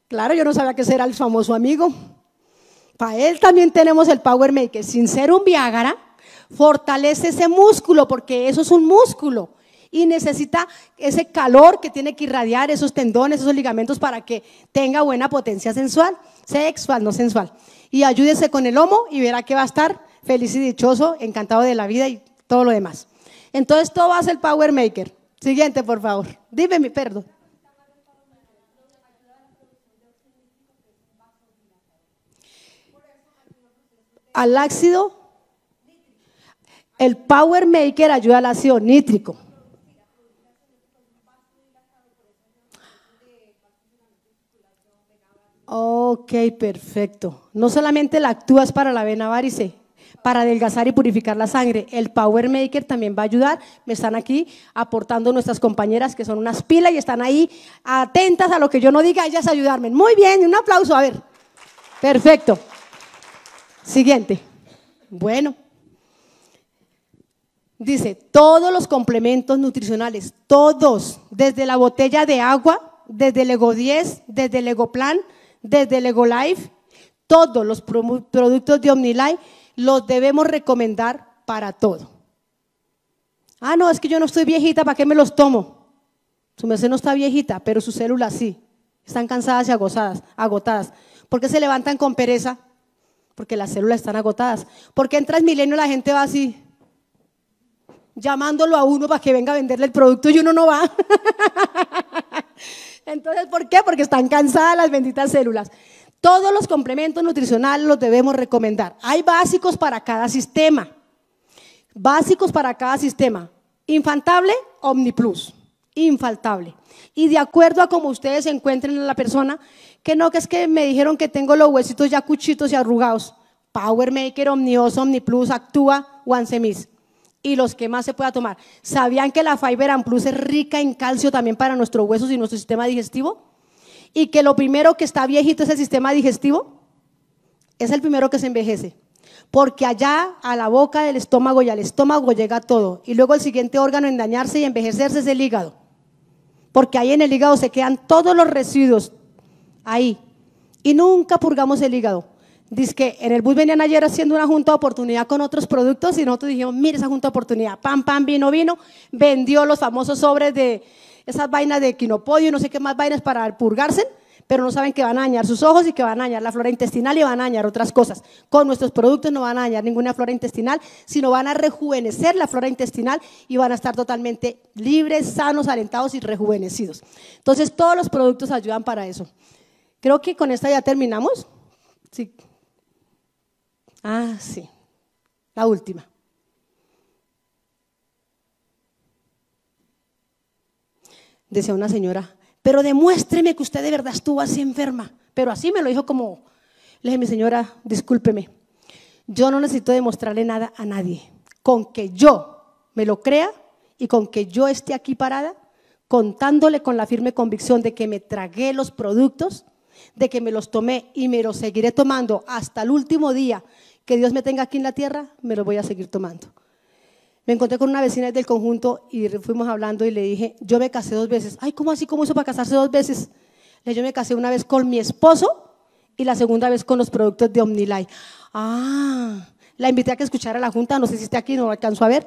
Claro, yo no sabía que era el famoso amigo. Para él también tenemos el Power Maker. Sin ser un Viagra, fortalece ese músculo, porque eso es un músculo. Y necesita ese calor que tiene que irradiar esos tendones, esos ligamentos para que tenga buena potencia sensual, sexual, no sensual. Y ayúdese con el lomo y verá que va a estar feliz y dichoso, encantado de la vida y todo lo demás. Entonces todo ser el Power Maker. Siguiente, por favor. Dime mi perdón. Al ácido, el Power Maker ayuda al ácido nítrico. Ok, perfecto. No solamente la actúas para la vena varice, para adelgazar y purificar la sangre. El Power Maker también va a ayudar. Me están aquí aportando nuestras compañeras que son unas pilas y están ahí atentas a lo que yo no diga, ellas ayudarme. Muy bien, un aplauso, a ver. Perfecto. Siguiente. Bueno. Dice, todos los complementos nutricionales, todos, desde la botella de agua, desde el Ego 10, desde el Ego Plan, desde el Ego Life, todos los productos de OmniLife los debemos recomendar para todo. Ah, no, es que yo no estoy viejita, ¿para qué me los tomo? Su merced no está viejita, pero sus células sí. Están cansadas y agotadas, agotadas. ¿Por qué se levantan con pereza? Porque las células están agotadas. Porque en Transmilenio la gente va así, llamándolo a uno para que venga a venderle el producto y uno no va. Entonces, ¿por qué? Porque están cansadas las benditas células. Todos los complementos nutricionales los debemos recomendar. Hay básicos para cada sistema. Básicos para cada sistema. Infantable, Omniplus. Infaltable. Y de acuerdo a cómo ustedes encuentren en la persona, que no, que es que me dijeron que tengo los huesitos ya cuchitos y arrugados. Power Maker, Omnios, Omniplus, Actúa, Semis. Y los que más se pueda tomar. ¿Sabían que la Fiber Amplus es rica en calcio también para nuestros huesos y nuestro sistema digestivo? y que lo primero que está viejito es el sistema digestivo, es el primero que se envejece. Porque allá a la boca del estómago y al estómago llega todo. Y luego el siguiente órgano en dañarse y envejecerse es el hígado. Porque ahí en el hígado se quedan todos los residuos. Ahí. Y nunca purgamos el hígado. Dice que en el bus venían ayer haciendo una junta de oportunidad con otros productos y nosotros dijimos, mire esa junta de oportunidad, pam, pam, vino, vino, vendió los famosos sobres de, esas vainas de quinopodio y no sé qué más vainas para purgarse, pero no saben que van a dañar sus ojos y que van a dañar la flora intestinal y van a dañar otras cosas. Con nuestros productos no van a dañar ninguna flora intestinal, sino van a rejuvenecer la flora intestinal y van a estar totalmente libres, sanos, alentados y rejuvenecidos. Entonces, todos los productos ayudan para eso. Creo que con esta ya terminamos. Sí. Ah, sí. La última. decía una señora, pero demuéstreme que usted de verdad estuvo así enferma. Pero así me lo dijo como, le dije, mi señora, discúlpeme, yo no necesito demostrarle nada a nadie. Con que yo me lo crea y con que yo esté aquí parada, contándole con la firme convicción de que me tragué los productos, de que me los tomé y me los seguiré tomando hasta el último día que Dios me tenga aquí en la tierra, me los voy a seguir tomando. Me encontré con una vecina del conjunto y fuimos hablando y le dije, yo me casé dos veces. Ay, ¿cómo así? ¿Cómo hizo para casarse dos veces? Le yo me casé una vez con mi esposo y la segunda vez con los productos de OmniLife. Ah, la invité a que escuchara la junta, no sé si está aquí, no alcanzó a ver,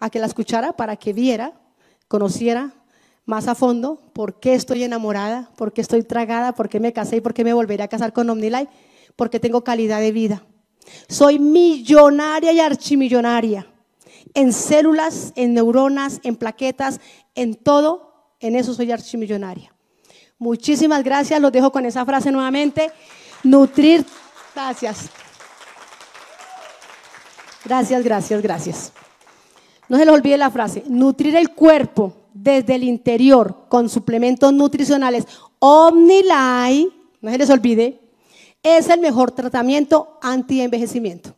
a que la escuchara para que viera, conociera más a fondo por qué estoy enamorada, por qué estoy tragada, por qué me casé y por qué me volveré a casar con OmniLife, porque tengo calidad de vida. Soy millonaria y archimillonaria en células, en neuronas, en plaquetas, en todo, en eso soy archimillonaria. Muchísimas gracias, los dejo con esa frase nuevamente. Nutrir, gracias. Gracias, gracias, gracias. No se les olvide la frase, nutrir el cuerpo desde el interior con suplementos nutricionales OmniLife, no se les olvide, es el mejor tratamiento anti-envejecimiento.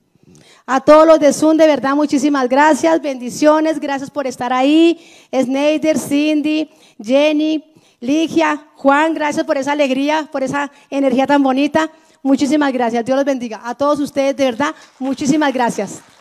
A todos los de Zoom, de verdad, muchísimas gracias. Bendiciones, gracias por estar ahí. Snyder, Cindy, Jenny, Ligia, Juan, gracias por esa alegría, por esa energía tan bonita. Muchísimas gracias. Dios los bendiga. A todos ustedes, de verdad, muchísimas gracias.